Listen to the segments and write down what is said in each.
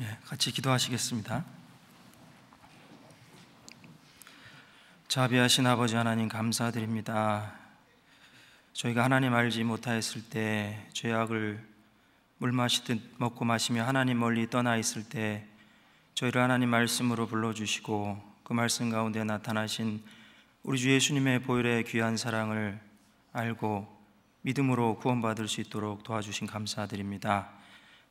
예, 같이 기도하시겠습니다. 자비하신 아버지 하나님 감사드립니다. 저희가 하나님 알지 못하였을 때 죄악을 물 마시듯 먹고 마시며 하나님 멀리 떠나 있을 때 저희를 하나님 말씀으로 불러주시고 그 말씀 가운데 나타나신 우리 주 예수님의 보혈의 귀한 사랑을 알고 믿음으로 구원받을 수 있도록 도와주신 감사드립니다.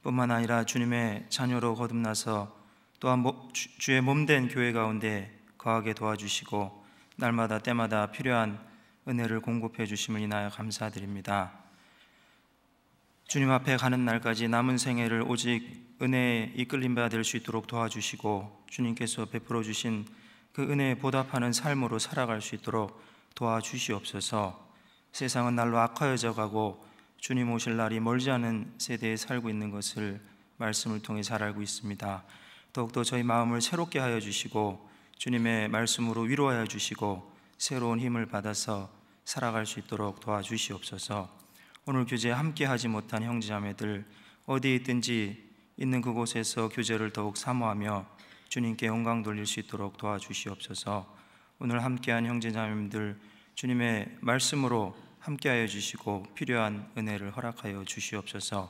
뿐만 아니라 주님의 자녀로 거듭나서 또한 주의 몸된 교회 가운데 거하게 도와주시고 날마다 때마다 필요한 은혜를 공급해 주심을 인하여 감사드립니다. 주님 앞에 가는 날까지 남은 생애를 오직 은혜에 이끌림 바될 수 있도록 도와주시고 주님께서 베풀어 주신 그 은혜에 보답하는 삶으로 살아갈 수 있도록 도와주시옵소서. 세상은 날로 악화해져 가고 주님 오실 날이 멀지 않은 세대에 살고 있는 것을 말씀을 통해 잘 알고 있습니다. 더욱더 저희 마음을 새롭게 하여 주시고 주님의 말씀으로 위로하여 주시고 새로운 힘을 받아서 살아갈 수 있도록 도와주시옵소서. 오늘 교제 함께 하지 못한 형제자매들 어디에 있든지 있는 그곳에서 교제를 더욱 사모하며 주님께 영광 돌릴 수 있도록 도와주시옵소서. 오늘 함께한 형제자매들 주님의 말씀으로 함께하여 주시고 필요한 은혜를 허락하여 주시옵소서.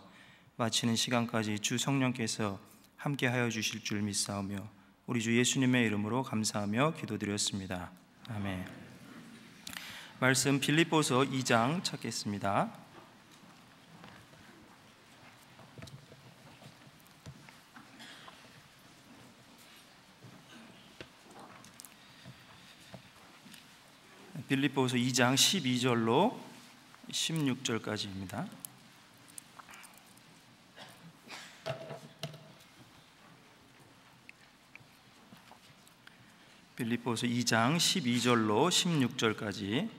마치는 시간까지 주 성령께서 함께하여 주실 줄 믿사오며 우리 주 예수님의 이름으로 감사하며 기도드렸습니다. 아멘. 말씀 빌립보서 2장 찾겠습니다. 빌립보서 2장 12절로 16절까지입니다. 빌립보서 2장 12절로 16절까지 네,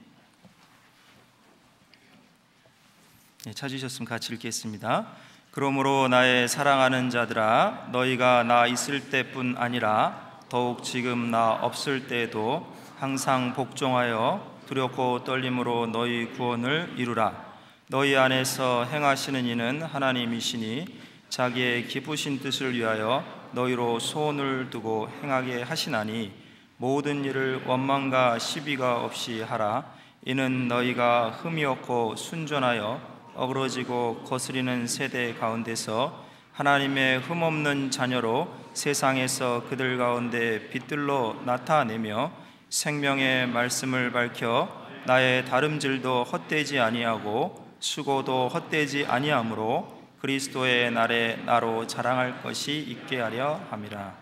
예, 찾으셨으면 같이 읽겠습니다. 그러므로 나의 사랑하는 자들아 너희가 나 있을 때뿐 아니라 더욱 지금 나 없을 때에도 항상 복종하여 두렵고 떨림으로 너희 구원을 이루라. 너희 안에서 행하시는 이는 하나님이시니 자기의 기쁘신 뜻을 위하여 너희로 소원을 두고 행하게 하시나니 모든 일을 원망과 시비가 없이 하라. 이는 너희가 흠이 없고 순전하여 어그러지고 거스리는 세대 가운데서 하나님의 흠없는 자녀로 세상에서 그들 가운데 빛들로 나타내며 생명의 말씀을 밝혀 나의 다름질도 헛되지 아니하고 수고도 헛되지 아니하므로 그리스도의 날에 나로 자랑할 것이 있게 하려 함이라.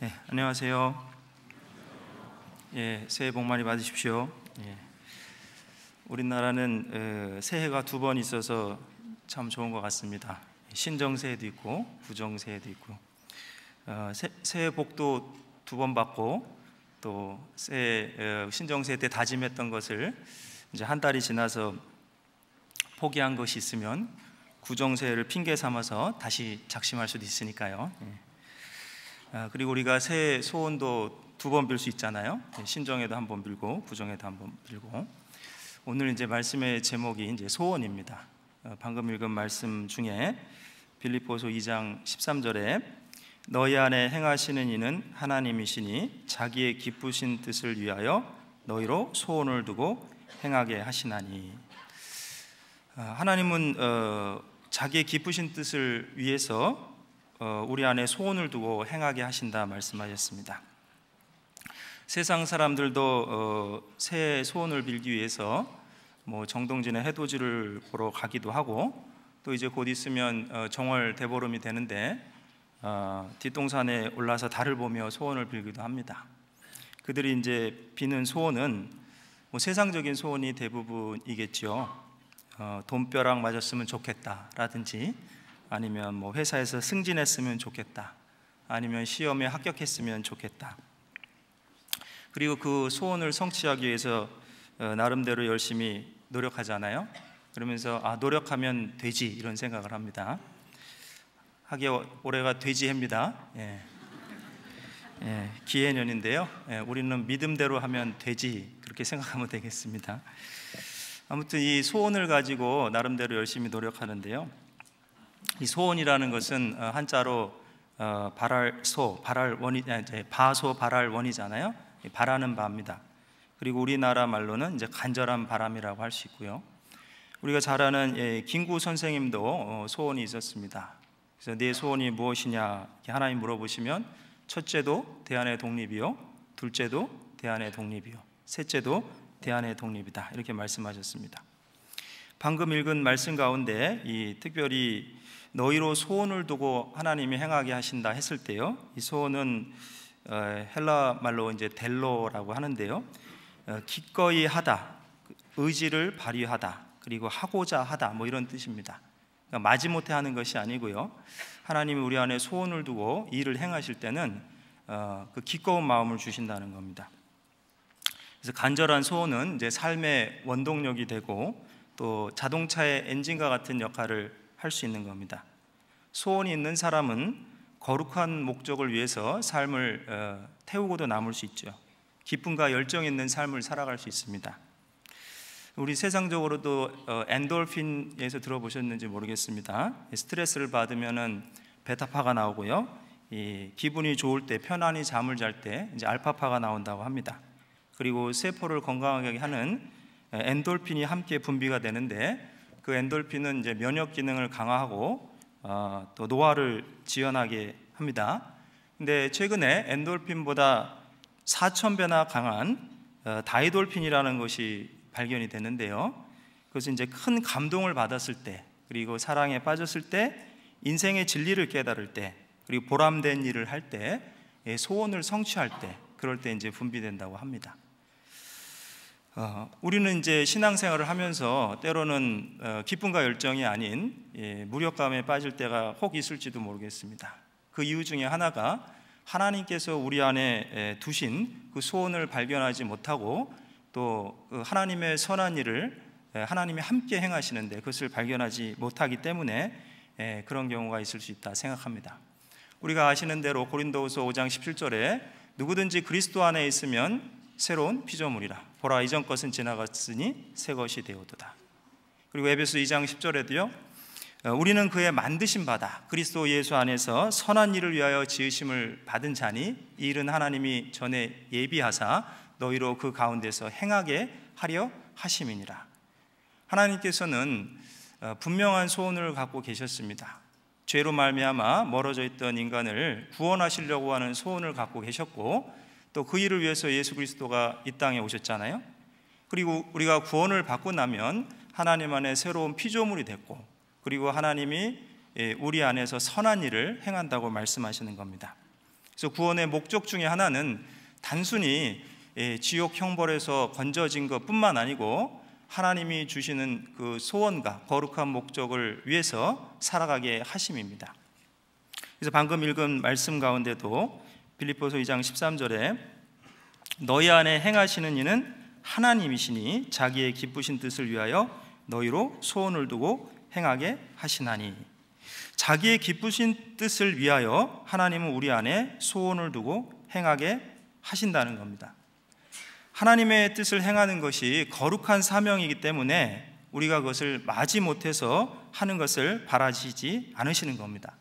네, 안녕하세요. 예, 새해 복 많이 받으십시오. 예. 우리나라는 에, 어, 새해가 두 번 있어서 참 좋은 것 같습니다. 신정새해도 있고 부정새해도 있고 어, 새, 새해 복도 두 번 받고 또 세, 어, 신정세 때 다짐했던 것을 이제 한 달이 지나서 포기한 것이 있으면 구정세를 핑계 삼아서 다시 작심할 수도 있으니까요. 예. 아, 그리고 우리가 새 소원도 두 번 빌 수 있잖아요. 예, 신정에도 한 번 빌고 구정에도 한 번 빌고 오늘 이제 말씀의 제목이 이제 소원입니다. 어, 방금 읽은 말씀 중에 빌립보서 2장 13절에 너희 안에 행하시는 이는 하나님이시니 자기의 기쁘신 뜻을 위하여 너희로 소원을 두고 행하게 하시나니 아, 하나님은 어, 자기의 기쁘신 뜻을 위해서 어, 우리 안에 소원을 두고 행하게 하신다 말씀하셨습니다. 세상 사람들도 어, 새 소원을 빌기 위해서 뭐 정동진의 해돋이를 보러 가기도 하고 또 이제 곧 있으면 정월 대보름이 되는데 어, 뒷동산에 올라서 달을 보며 소원을 빌기도 합니다. 그들이 이제 비는 소원은 뭐 세상적인 소원이 대부분이겠지 어, 돈벼락 맞았으면 좋겠다라든지 아니면 뭐 회사에서 승진했으면 좋겠다. 아니면 시험에 합격했으면 좋겠다. 그리고 그 소원을 성취하기 위해서 어, 나름대로 열심히 노력하잖아요. 그러면서 아 노력하면 되지 이런 생각을 합니다. 하게 올해가 돼지 해입니다. 예. 예, 기해년인데요. 예, 우리는 믿음대로 하면 되지 그렇게 생각하면 되겠습니다. 아무튼 이 소원을 가지고 나름대로 열심히 노력하는데요. 이 소원이라는 것은 어, 한자로 어, 발할소, 발할원이 아, 이제 바소 발할원이잖아요. 바라는 바입니다. 그리고 우리나라 말로는 이제 간절한 바람이라고 할 수 있고요. 우리가 잘 아는 예, 김구 선생님도 어, 소원이 있었습니다. 그래서 네 소원이 무엇이냐 하나님 물어보시면 첫째도 대안의 독립이요, 둘째도 대안의 독립이요, 셋째도 대안의 독립이다 이렇게 말씀하셨습니다. 방금 읽은 말씀 가운데 이 특별히 너희로 소원을 두고 하나님이 행하게 하신다 했을 때요, 이 소원은 어, 헬라 말로 이제 델로라고 하는데요, 어, 기꺼이 하다, 의지를 발휘하다, 그리고 하고자 하다 뭐 이런 뜻입니다. 그러니까 마지못해 하는 것이 아니고요. 하나님이 우리 안에 소원을 두고 일을 행하실 때는 어, 그 기꺼운 마음을 주신다는 겁니다. 그래서 간절한 소원은 이제 삶의 원동력이 되고 또 자동차의 엔진과 같은 역할을 할 수 있는 겁니다. 소원이 있는 사람은 거룩한 목적을 위해서 삶을 어, 태우고도 남을 수 있죠. 기쁨과 열정 있는 삶을 살아갈 수 있습니다. 우리 세상적으로도 어, 엔돌핀에서 들어보셨는지 모르겠습니다. 스트레스를 받으면은 베타파가 나오고요. 기분이 좋을 때 편안히 잠을 잘 때 이제 알파파가 나온다고 합니다. 그리고 세포를 건강하게 하는 엔돌핀이 함께 분비가 되는데 그 엔돌핀은 이제 면역 기능을 강화하고 어, 또 노화를 지연하게 합니다. 근데 최근에 엔돌핀보다 4천 배나 강한 어, 다이돌핀이라는 것이 발견이 됐는데요. 그것은 이제 큰 감동을 받았을 때, 그리고 사랑에 빠졌을 때, 인생의 진리를 깨달을 때, 그리고 보람된 일을 할 때, 예, 소원을 성취할 때, 그럴 때 이제 분비된다고 합니다. 어, 우리는 이제 신앙생활을 하면서 때로는 어, 기쁨과 열정이 아닌 예, 무력감에 빠질 때가 혹 있을지도 모르겠습니다. 그 이유 중에 하나가 하나님께서 우리 안에 에, 예, 두신 그 소원을 발견하지 못하고 또 그 하나님의 선한 일을 예, 하나님이 함께 행하시는데 그것을 발견하지 못하기 때문에 예, 그런 경우가 있을 수 있다 생각합니다. 우리가 아시는 대로 고린도후서 5장 17절에 누구든지 그리스도 안에 있으면 새로운 피조물이라 보라 이전 것은 지나갔으니 새 것이 되어도다. 그리고 에베소 2장 10절에도요. 어, 우리는 그의 만드신 바다 그리스도 예수 안에서 선한 일을 위하여 지으심을 받은 자니 이 일은 하나님이 전에 예비하사 너희로 그 가운데서 행하게 하려 하심이니라. 하나님께서는 어, 분명한 소원을 갖고 계셨습니다. 죄로 말미암아 멀어져 있던 인간을 구원하시려고 하는 소원을 갖고 계셨고 또 그 일을 위해서 예수 그리스도가 이 땅에 오셨잖아요. 그리고 우리가 구원을 받고 나면 하나님 안에 새로운 피조물이 됐고 그리고 하나님이 예, 우리 안에서 선한 일을 행한다고 말씀하시는 겁니다. 그래서 구원의 목적 중에 하나는 단순히 예, 지옥 형벌에서 건져진 것뿐만 아니고 하나님이 주시는 그 소원과 거룩한 목적을 위해서 살아가게 하심입니다. 그래서 방금 읽은 말씀 가운데도 빌립보서 2장 13절에 너희 안에 행하시는 이는 하나님이시니 자기의 기쁘신 뜻을 위하여 너희로 소원을 두고 행하게 하시나니 자기의 기쁘신 뜻을 위하여 하나님은 우리 안에 소원을 두고 행하게 하신다는 겁니다. 하나님의 뜻을 행하는 것이 거룩한 사명이기 때문에 우리가 그것을 마지 못해서 하는 것을 바라시지 않으시는 겁니다.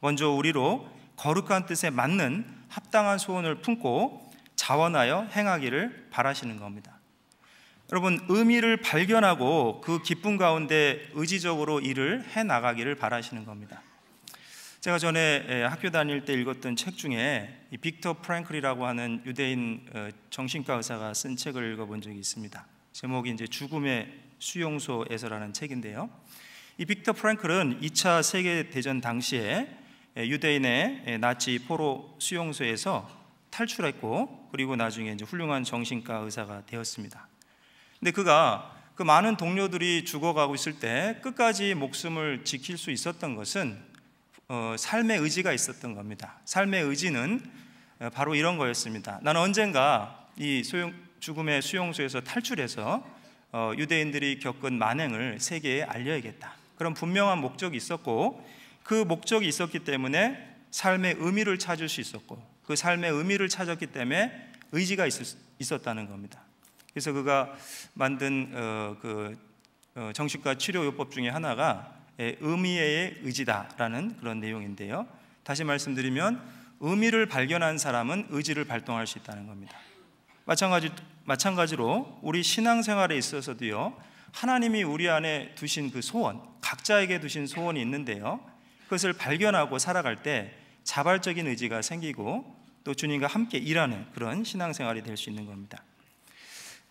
먼저 우리로 거룩한 뜻에 맞는 합당한 소원을 품고 자원하여 행하기를 바라시는 겁니다. 여러분 의미를 발견하고 그 기쁨 가운데 의지적으로 일을 해 나가기를 바라시는 겁니다. 제가 전에 학교 다닐 때 읽었던 책 중에 빅터 프랭클이라고 하는 유대인 어, 정신과 의사가 쓴 책을 읽어본 적이 있습니다. 제목이 이제 죽음의 수용소에서라는 책인데요. 이 빅터 프랭클은 2차 세계 대전 당시에 유대인의 나치 포로 수용소에서 탈출했고 그리고 나중에 이제 훌륭한 정신과 의사가 되었습니다. 근데 그가 그 많은 동료들이 죽어가고 있을 때 끝까지 목숨을 지킬 수 있었던 것은 어, 삶의 의지가 있었던 겁니다. 삶의 의지는 어, 바로 이런 거였습니다. 나는 언젠가 이 소용, 죽음의 수용소에서 탈출해서 어, 유대인들이 겪은 만행을 세계에 알려야겠다. 그런 분명한 목적이 있었고 그 목적이 있었기 때문에 삶의 의미를 찾을 수 있었고 그 삶의 의미를 찾았기 때문에 의지가 있었, 다는 겁니다. 그래서 그가 만든 어, 그 어, 정신과 치료요법 중에 하나가 예, 의미의 의지다라는 그런 내용인데요. 다시 말씀드리면 의미를 발견한 사람은 의지를 발동할 수 있다는 겁니다. 마찬가지 마찬가지로 우리 신앙생활에 있어서도요. 하나님이 우리 안에 두신 그 소원, 각자에게 두신 소원이 있는데요. 그것을 발견하고 살아갈 때 자발적인 의지가 생기고 또 주님과 함께 일하는 그런 신앙생활이 될 수 있는 겁니다.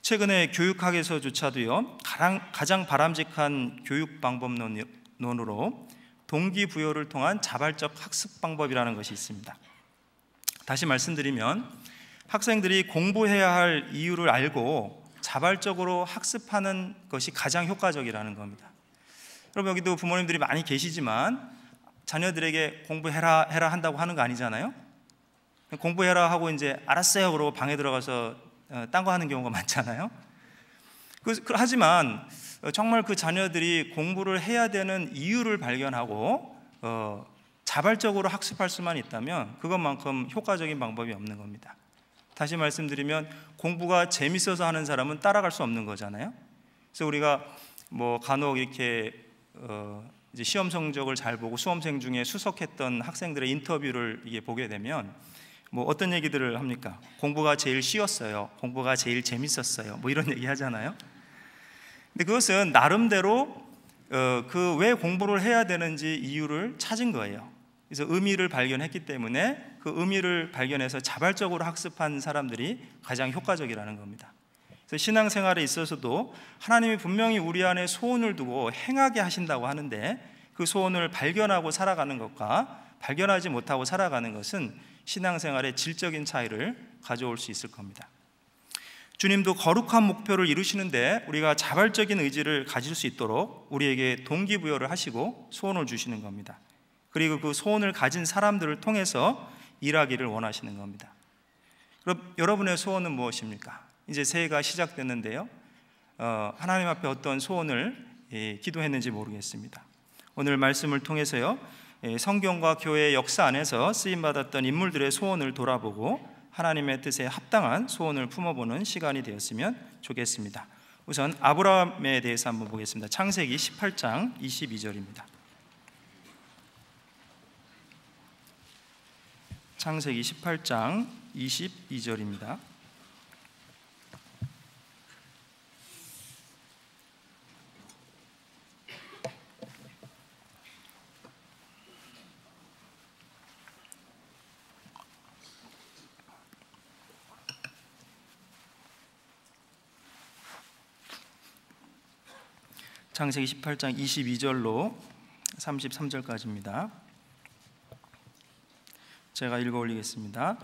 최근에 교육학에서조차도요 가장, 바람직한 교육 방법론 논으로 동기부여를 통한 자발적 학습 방법이라는 것이 있습니다. 다시 말씀드리면 학생들이 공부해야 할 이유를 알고 자발적으로 학습하는 것이 가장 효과적이라는 겁니다. 여러분 여기도 부모님들이 많이 계시지만 자녀들에게 공부해라 해라 한다고 하는 거 아니잖아요. 공부해라 하고 이제 알았어요 그러고 방에 들어가서 어, 딴거 하는 경우가 많잖아요. 그, 그 하지만 어, 정말 그 자녀들이 공부를 해야 되는 이유를 발견하고 어, 자발적으로 학습할 수만 있다면 그것만큼 효과적인 방법이 없는 겁니다. 다시 말씀드리면 공부가 재밌어서 하는 사람은 따라갈 수 없는 거잖아요. 그래서 우리가 뭐 간혹 이렇게 어, 시험 성적을 잘 보고 수험생 중에 수석했던 학생들의 인터뷰를 이게 보게 되면 뭐 어떤 얘기들을 합니까? 공부가 제일 쉬웠어요. 공부가 제일 재밌었어요. 뭐 이런 얘기 하잖아요. 근데 그것은 나름대로 어, 그왜 공부를 해야 되는지 이유를 찾은 거예요. 그래서 의미를 발견했기 때문에 그 의미를 발견해서 자발적으로 학습한 사람들이 가장 효과적이라는 겁니다. 그래서 신앙생활에 있어서도 하나님이 분명히 우리 안에 소원을 두고 행하게 하신다고 하는데 그 소원을 발견하고 살아가는 것과 발견하지 못하고 살아가는 것은 신앙생활의 질적인 차이를 가져올 수 있을 겁니다. 주님도 거룩한 목표를 이루시는데 우리가 자발적인 의지를 가질 수 있도록 우리에게 동기부여를 하시고 소원을 주시는 겁니다. 그리고 그 소원을 가진 사람들을 통해서 일하기를 원하시는 겁니다. 그럼 여러분의 소원은 무엇입니까? 이제 새해가 시작됐는데요. 어, 하나님 앞에 어떤 소원을 예, 기도했는지 모르겠습니다. 오늘 말씀을 통해서요. 예, 성경과 교회의 역사 안에서 쓰임 받았던 인물들의 소원을 돌아보고 하나님의 뜻에 합당한 소원을 품어보는 시간이 되었으면 좋겠습니다. 우선 아브라함에 대해서 한번 보겠습니다. 창세기 18장 22절입니다. 창세기 18장 22절입니다. 창세기 18장 22절로 33절까지입니다. 제가 읽어 올리겠습니다.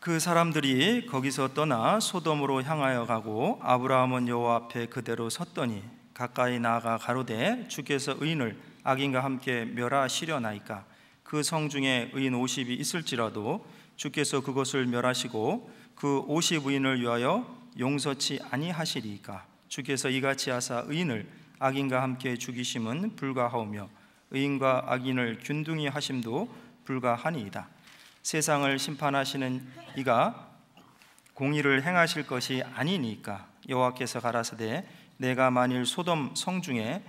그 사람들이 거기서 떠나 소돔으로 향하여 가고 아브라함은 여호와 앞에 그대로 섰더니 가까이 나아가 가로되 주께서 의인을 악인과 함께 멸하시려나이까 그 성 중에 의인 50이 있을지라도 주께서 그것을 멸하시고 그 50의인을 위하여 용서치 아니하시리이까 주께서 이같이 하사 의인을 악인과 함께 죽이심은 불가하오며 의인과 악인을 균등히 하심도 불가하니이다. 세상을 심판하시는 이가 공의를 행하실 것이 아니니까 여호와께서 가라사대 내가 만일 소돔 성 중에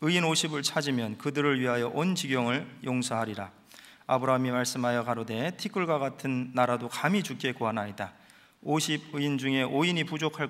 의인 50을 찾으면 그들을 위하여 온 지경을 용서하리라 아브라함이 말씀하여 가로되 티끌과 같은 나라도 감히 죽게 구하나이다 50 의인 중에 5인이 부족할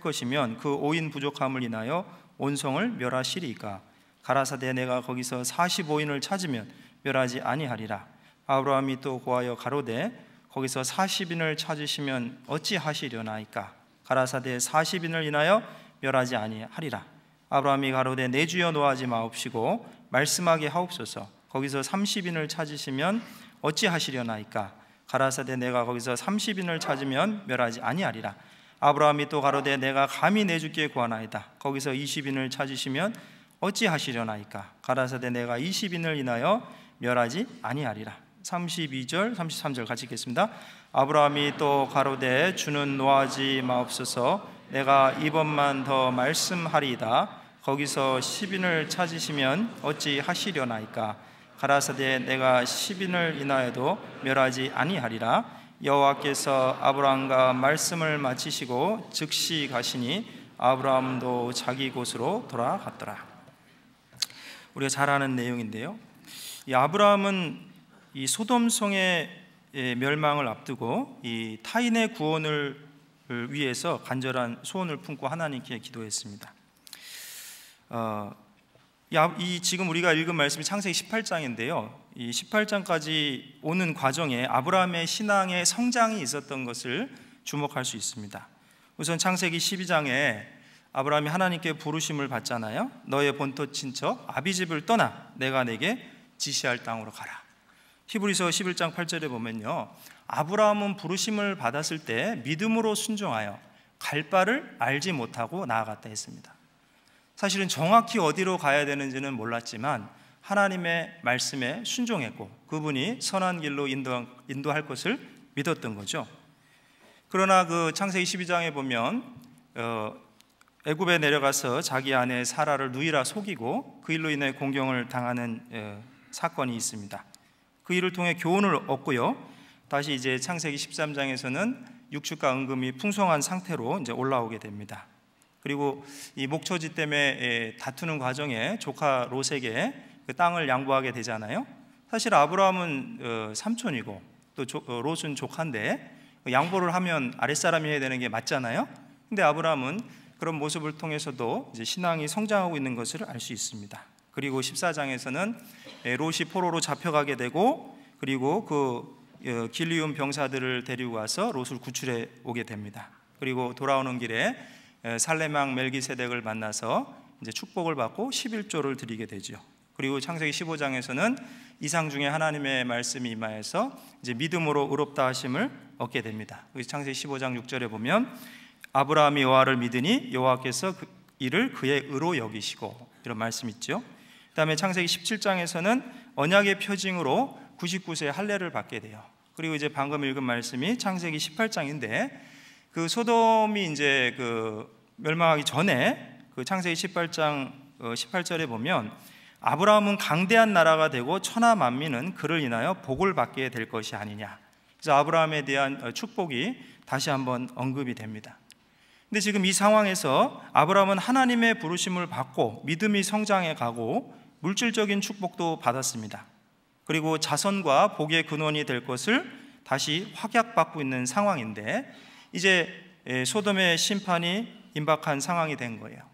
것이면 그 5인 부족함을 인하여 온성을 멸하시리이까 가라사대 내가 거기서 45인을 찾으면 멸하지 아니하리라 아브라함이 또 고하여 가로되 거기서 40인을 찾으시면 어찌하시려나이까 가라사대 40인을 인하여 멸하지 아니하리라 아브라함이 가로되 내 주여 노하지 마옵시고 말씀하게 하옵소서 거기서 30인을 찾으시면 어찌하시려나이까 가라사대 내가 거기서 30인을 찾으면 멸하지 아니하리라 아브라함이 또 가로되 내가 감히 내 주께 구하나이다. 거기서 20인을 찾으시면 어찌하시려나이까 가라사대 내가 20인을 인하여 멸하지 아니하리라. 32절 33절 같이 읽겠습니다. 아브라함이 또 가로되 주는 노하지 마옵소서 내가 이번만 더 말씀하리이다. 거기서 10인을 찾으시면 어찌 하시려나이까 가라사대 내가 10인을 인하여도 멸하지 아니하리라. 여호와께서 아브라함과 말씀을 마치시고 즉시 가시니 아브라함도 자기 곳으로 돌아갔더라. 우리가 잘 아는 내용인데요. 이 아브라함은 이 소돔 성의 예, 멸망을 앞두고 이 타인의 구원을 위해서 간절한 소원을 품고 하나님께 기도했습니다. 어, 이 지금 우리가 읽은 말씀이 창세기 18장인데요. 이 18장까지 오는 과정에 아브라함의 신앙의 성장이 있었던 것을 주목할 수 있습니다. 우선 창세기 12장에 아브라함이 하나님께 부르심을 받잖아요. 너의 본토 친척 아비집을 떠나 내가 내게 지시할 땅으로 가라. 히브리서 11장 8절에 보면요. 아브라함은 부르심을 받았을 때 믿음으로 순종하여 갈 바를 알지 못하고 나아갔다 했습니다. 사실은 정확히 어디로 가야 되는지는 몰랐지만 하나님의 말씀에 순종했고 그분이 선한 길로 인도, 할 것을 믿었던 거죠. 그러나 그 창세기 12장에 보면 어, 애굽에 내려가서 자기 아내 사라를 누이라 속이고 그 일로 인해 공경을 당하는 어, 사건이 있습니다. 그 일을 통해 교훈을 얻고요. 다시 이제 창세기 13장에서는 육축과 은금이 풍성한 상태로 이제 올라오게 됩니다. 그리고 이 목초지 때문에 다투는 과정에 조카 롯에게 그 땅을 양보하게 되잖아요. 사실 아브라함은 어, 삼촌이고 또 어, 롯은 조카인데 양보를 하면 아랫사람이 해야 되는 게 맞잖아요. 근데 아브라함은 그런 모습을 통해서도 신앙이 성장하고 있는 것을 알 수 있습니다. 그리고 14장에서는 예, 롯이 포로로 잡혀가게 되고 그리고 그 어, 길리움 병사들을 데리고 와서 롯을 구출해 오게 됩니다. 그리고 돌아오는 길에 예, 살레망 멜기세덱을 만나서 이제 축복을 받고 11조를 드리게 되죠. 그리고 창세기 15장에서는 이상 중에 하나님의 말씀이 임하여서 이제 믿음으로 의롭다 하심을 얻게 됩니다. 창세기 15장 6절에 보면 아브라함이 여호와를 믿으니 여호와께서 그 이를 그의 의로 여기시고 이런 말씀 있죠. 그다음에 창세기 17장에서는 언약의 표징으로 9 9세 할례를 받게 돼요. 그리고 이제 방금 읽은 말씀이 창세기 18장인데 그 소돔이 이제 그 멸망하기 전에 그 창세기 18장 18절에 어, 보면 아브라함은 강대한 나라가 되고 천하 만민은 그를 인하여 복을 받게 될 것이 아니냐. 그래서 아브라함에 대한 어, 축복이 다시 한번 언급이 됩니다. 근데 지금 이 상황에서 아브라함은 하나님의 부르심을 받고 믿음이 성장해 가고 물질적인 축복도 받았습니다. 그리고 자선과 복의 근원이 될 것을 다시 확약받고 있는 상황인데 이제 소돔의 심판이 임박한 상황이 된 거예요.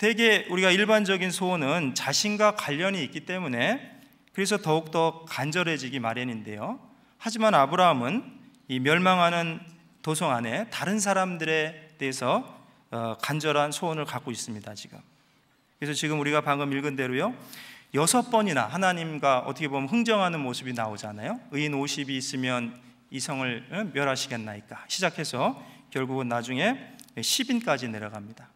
대개 우리가 일반적인 소원은 자신과 관련이 있기 때문에 그래서 더욱더 간절해지기 마련인데요. 하지만 아브라함은 이 멸망하는 도성 안에 다른 사람들에 대해서 어, 간절한 소원을 갖고 있습니다, 지금. 그래서 지금 우리가 방금 읽은 대로요. 여섯 번이나 하나님과 어떻게 보면 흥정하는 모습이 나오잖아요. 의인 50이 있으면 이성을 멸하시겠나이까. 시작해서 결국은 나중에 10인까지 내려갑니다.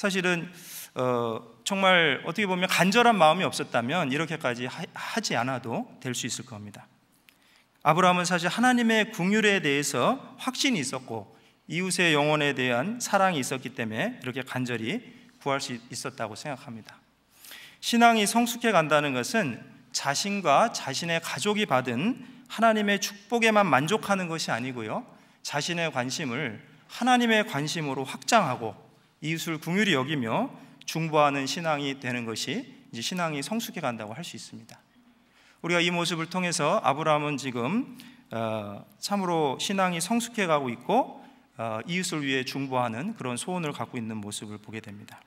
사실은 어, 정말 어떻게 보면 간절한 마음이 없었다면 이렇게까지 하, 지 않아도 될 수 있을 겁니다. 아브라함은 사실 하나님의 궁율에 대해서 확신이 있었고 이웃의 영혼에 대한 사랑이 있었기 때문에 이렇게 간절히 구할 수 있었다고 생각합니다. 신앙이 성숙해 간다는 것은 자신과 자신의 가족이 받은 하나님의 축복에만 만족하는 것이 아니고요. 자신의 관심을 하나님의 관심으로 확장하고 이웃을 궁휼히 여기며 중보하는 신앙이 되는 것이 이제 신앙이 성숙해 간다고 할 수 있습니다. 우리가 이 모습을 통해서 아브라함은 지금 어, 참으로 신앙이 성숙해 가고 있고 어, 이웃을 위해 중보하는 그런 소원을 갖고 있는 모습을 보게 됩니다.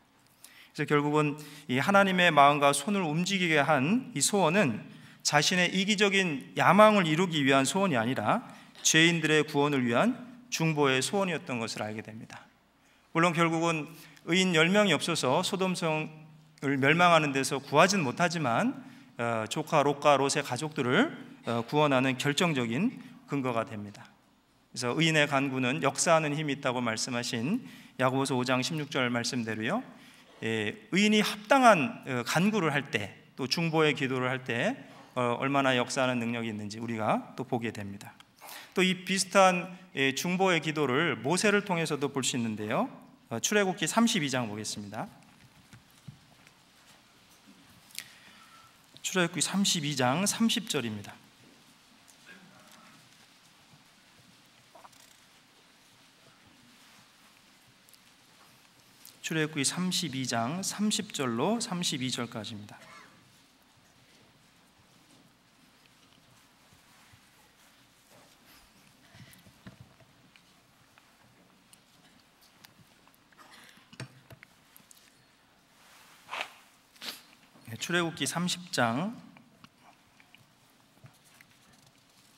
그래서 결국은 이 하나님의 마음과 손을 움직이게 한 이 소원은 자신의 이기적인 야망을 이루기 위한 소원이 아니라 죄인들의 구원을 위한 중보의 소원이었던 것을 알게 됩니다. 물론 결국은 의인 10명이 없어서 소돔성을 멸망하는 데서 구하진 못하지만 어, 조카 롯카 롯의 가족들을 어, 구원하는 결정적인 근거가 됩니다. 그래서 의인의 간구는 역사하는 힘이 있다고 말씀하신 야고보서 5장 16절 말씀대로요. 예, 의인이 합당한 어, 간구를 할 때 또 중보의 기도를 할 때 얼마나 역사하는 능력이 있는지 우리가 또 보게 됩니다. 또 이 비슷한 예, 중보의 기도를 모세를 통해서도 볼 수 있는데요. 어, 출애굽기 32장 보겠습니다. 출애굽기 32장 30절입니다. 출애굽기 32장 30절로 32절까지입니다. 출애굽기 30장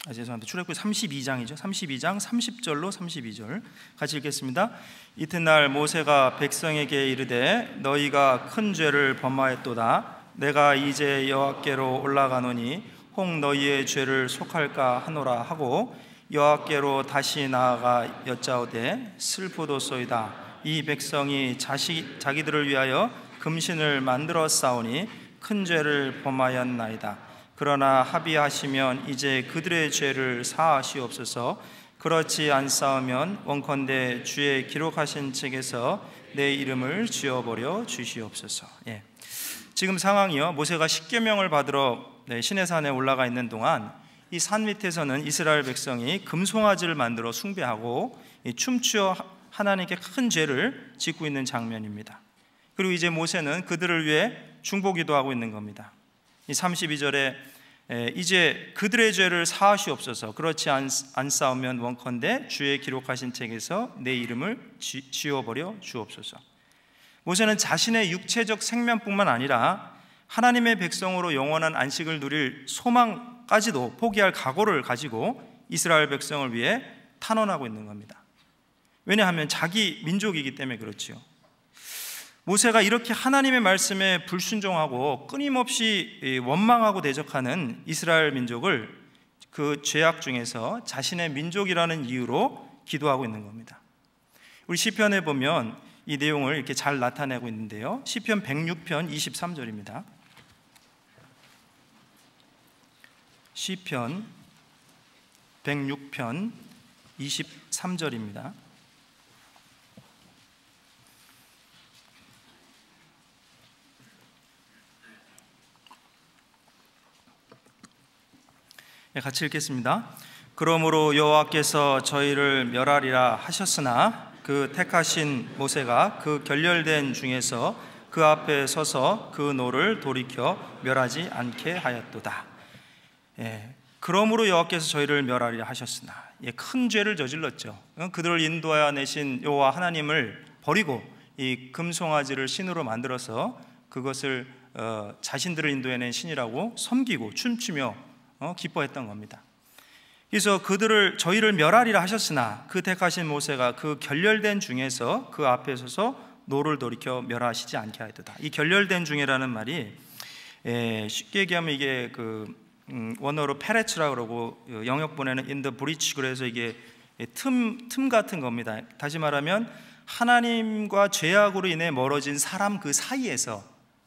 아, 죄송합니다. 출애굽기 32장이죠. 32장 30절로 32절 같이 읽겠습니다. 이튿날 모세가 백성에게 이르되 너희가 큰 죄를 범하였도다. 내가 이제 여호와께로 올라가노니 혹 너희의 죄를 속할까 하노라 하고 여호와께로 다시 나아가 여짜오되 슬프도소이다. 이 백성이 자식 자기들을 위하여 금신을 만들어 싸우니 큰 죄를 범하였나이다. 그러나 합의하시면 이제 그들의 죄를 사하시옵소서. 그렇지 않사오면 원컨대 주의 기록하신 책에서 내 이름을 지워버려 주시옵소서. 예. 지금 상황이요. 모세가 십계명을 받으러 네, 시내산에 올라가 있는 동안 이 산 밑에서는 이스라엘 백성이 금송아지를 만들어 숭배하고 춤추어 하나님께 큰 죄를 짓고 있는 장면입니다. 그리고 이제 모세는 그들을 위해 중보기도 하고 있는 겁니다. 이 32절에 이제 그들의 죄를 사하시옵소서 그렇지 안, 싸우면 원컨대 주의 기록하신 책에서 내 이름을 지, 지워버려 주옵소서 모세는 자신의 육체적 생명뿐만 아니라 하나님의 백성으로 영원한 안식을 누릴 소망까지도 포기할 각오를 가지고 이스라엘 백성을 위해 탄원하고 있는 겁니다 왜냐하면 자기 민족이기 때문에 그렇지요 모세가 이렇게 하나님의 말씀에 불순종하고 끊임없이 예, 원망하고 대적하는 이스라엘 민족을 그 죄악 중에서 자신의 민족이라는 이유로 기도하고 있는 겁니다. 우리 시편에 보면 이 내용을 이렇게 잘 나타내고 있는데요. 시편 106편 23절입니다. 시편 106편 23절입니다. 네, 같이 읽겠습니다. 그러므로 여호와께서 저희를 멸하리라 하셨으나 그 택하신 모세가 그 결렬된 중에서 그 앞에 서서 그 노를 돌이켜 멸하지 않게 하였도다. 예, 그러므로 여호와께서 저희를 멸하리라 하셨으나 예, 큰 죄를 저질렀죠. 그들을 인도하여 내신 여호와 하나님을 버리고 이 금송아지를 신으로 만들어서 그것을 어, 자신들을 인도해낸 신이라고 섬기고 춤추며 어? 기뻐했던 겁니다. 그래서 그들을 저희를 멸하리라 하셨으나 그 택하신 모세가 그 결렬된 중에서 그 앞에 서서 노를 돌이켜 멸하시지 않게 하였도다. 이 결렬된 중이라는 말이 에, 예, 쉽게 얘기하면 이게 그 음, 원어로 페레츠라 그러고 그 영역 번에는 in the 그래서 이게 틈, 틈 같은 겁니다. 다시 말하면 하나님과 죄악으로 인해 멀어진 사람 그 사이에서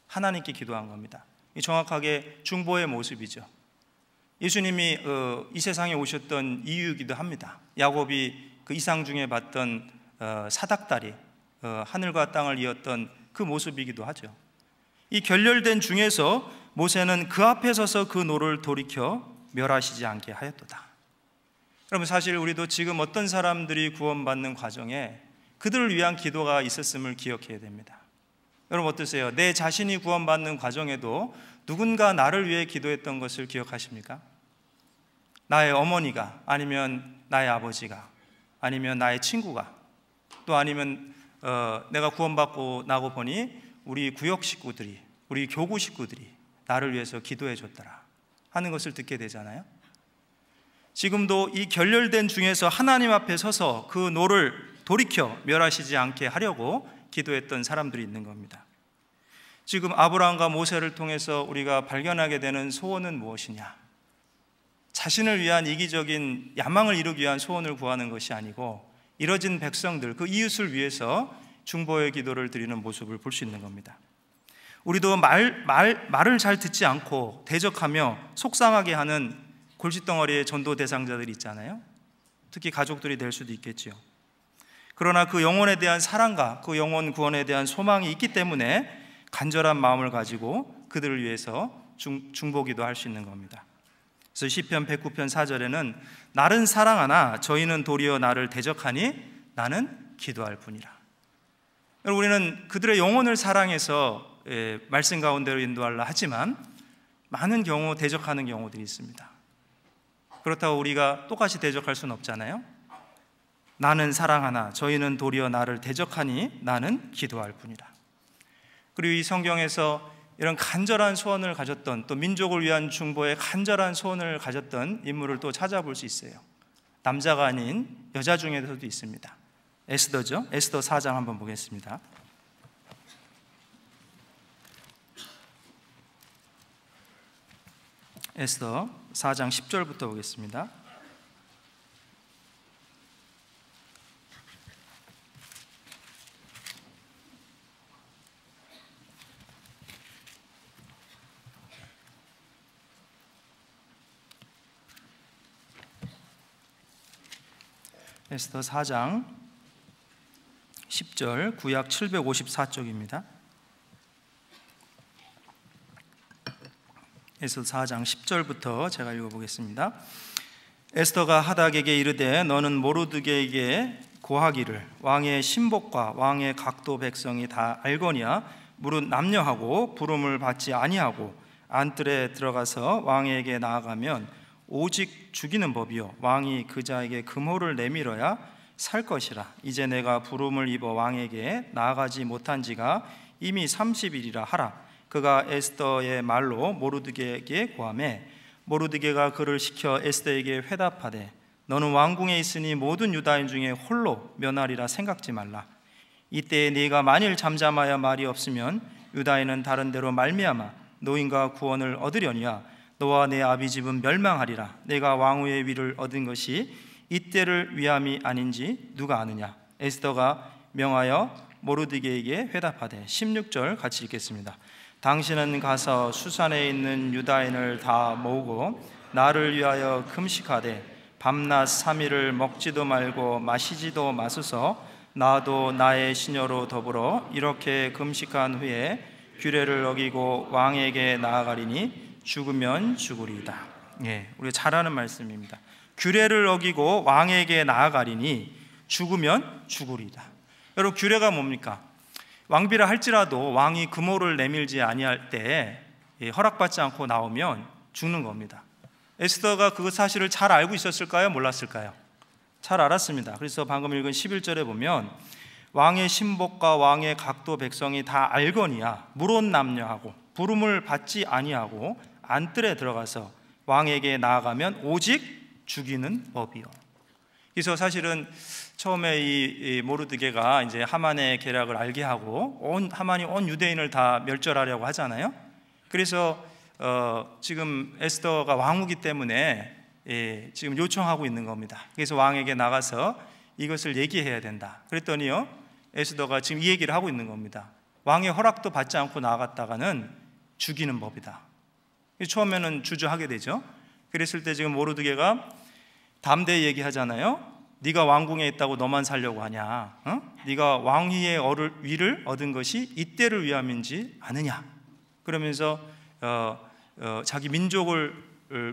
하나님께 기도한 겁니다. 정확하게 중보의 모습이죠. 예수님이 어, 이 세상에 오셨던 이유이기도 합니다. 야곱이 그 이상 중에 봤던 어, 사닥다리, 어, 하늘과 땅을 이었던 그 모습이기도 하죠. 이 결렬된 중에서 모세는 그 앞에 서서 그 노를 돌이켜 멸하시지 않게 하였도다. 여러분 사실 우리도 지금 어떤 사람들이 구원받는 과정에 그들을 위한 기도가 있었음을 기억해야 됩니다. 여러분 어떠세요? 내 자신이 구원받는 과정에도 누군가 나를 위해 기도했던 것을 기억하십니까? 나의 어머니가 아니면 나의 아버지가 아니면 나의 친구가 또 아니면 어, 내가 구원받고 나고 보니 우리 구역 식구들이 우리 교구 식구들이 나를 위해서 기도해 줬더라 하는 것을 듣게 되잖아요. 지금도 이 결렬된 중에서 하나님 앞에 서서 그 노를 돌이켜 멸하시지 않게 하려고 기도했던 사람들이 있는 겁니다. 지금 아브라함과 모세를 통해서 우리가 발견하게 되는 소원은 무엇이냐? 자신을 위한 이기적인 야망을 이루기 위한 소원을 구하는 것이 아니고 이뤄진 백성들 그 이웃을 위해서 중보의 기도를 드리는 모습을 볼 수 있는 겁니다. 우리도 말, 말, 말을 잘 듣지 않고 대적하며 속상하게 하는 골칫덩어리의 전도 대상자들이 있잖아요. 특히 가족들이 될 수도 있겠지요. 그러나 그 영혼에 대한 사랑과 그 영혼 구원에 대한 소망이 있기 때문에 간절한 마음을 가지고 그들을 위해서 중, 중보기도 할 수 있는 겁니다. 그래서 시편 109편 4절에는 나는 사랑하나 저희는 도리어 나를 대적하니 나는 기도할 뿐이라. 우리는 그들의 영혼을 사랑해서 예, 말씀 가운데로 인도하려 하지만 많은 경우 대적하는 경우들이 있습니다. 그렇다고 우리가 똑같이 대적할 수는 없잖아요. 나는 사랑하나 저희는 도리어 나를 대적하니 나는 기도할 뿐이라. 그리고 이 성경에서 이런 간절한 소원을 가졌던 또 민족을 위한 중보의 간절한 소원을 가졌던 인물을 또 찾아볼 수 있어요. 남자가 아닌 여자 중에서도 있습니다. 에스더죠. 에스더 4장 한번 보겠습니다. 에스더 4장 10절부터 보겠습니다. 에스더 4장 10절 구약 754쪽입니다. 에스더 4장 10절부터 제가 읽어보겠습니다. 에스더가 하닥에게 이르되 너는 모르드게에게 고하기를 왕의 신복과 왕의 각도 백성이 다 알거니와 무릇 남녀하고 부름을 받지 아니하고 안뜰에 들어가서 왕에게 나아가면 오직 죽이는 법이요 왕이 그 자에게 금호를 내밀어야 살 것이라 이제 내가 부름을 입어 왕에게 나아가지 못한 지가 이미 30일이라 하라 그가 에스더의 말로 모르드게에게 고함해 모르드게가 그를 시켜 에스더에게 회답하되 너는 왕궁에 있으니 모든 유다인 중에 홀로 면하리라 생각지 말라 이때 네가 만일 잠잠하여 말이 없으면 유다인은 다른 데로 말미암아 노인과 구원을 얻으려니와 너와 내 아비 집은 멸망하리라 내가 왕후의 위를 얻은 것이 이때를 위함이 아닌지 누가 아느냐 에스더가 명하여 모르드게에게 회답하되 16절 같이 읽겠습니다 당신은 가서 수산에 있는 유다인을 다 모으고 나를 위하여 금식하되 밤낮 삼일을 먹지도 말고 마시지도 마소서 나도 나의 시녀로 더불어 이렇게 금식한 후에 규례를 어기고 왕에게 나아가리니 죽으면 죽으리이다. 예, 우리잘 아는 말씀입니다. 규례를 어기고 왕에게 나아가리니 죽으면 죽으리이다. 여러분 규례가 뭡니까? 왕비라 할지라도 왕이 금호를 내밀지 아니할 때 예, 허락받지 않고 나오면 죽는 겁니다. 에스더가 그 사실을 잘 알고 있었을까요? 몰랐을까요? 잘 알았습니다. 그래서 방금 읽은 11절에 보면 왕의 신복과 왕의 각도 백성이 다 알거니와 물론 남녀하고 부름을 받지 아니하고 안뜰에 들어가서 왕에게 나아가면 오직 죽이는 법이요. 그래서 사실은 처음에 이 모르드게가 이제 하만의 계략을 알게 하고 온 하만이 온 유대인을 다 멸절하려고 하잖아요. 그래서 어, 지금 에스더가 왕후기 때문에 예, 지금 요청하고 있는 겁니다. 그래서 왕에게 나가서 이것을 얘기해야 된다. 그랬더니요 에스더가 지금 이 얘기를 하고 있는 겁니다. 왕의 허락도 받지 않고 나갔다가는 죽이는 법이다. 처음에는 주저하게 되죠. 그랬을 때 지금 모르드게가 담대 얘기하잖아요. 네가 왕궁에 있다고 너만 살려고 하냐? 어? 네가 왕위의 어를, 위를 얻은 것이 이때를 위함인지 아느냐? 그러면서 어, 어, 자기 민족을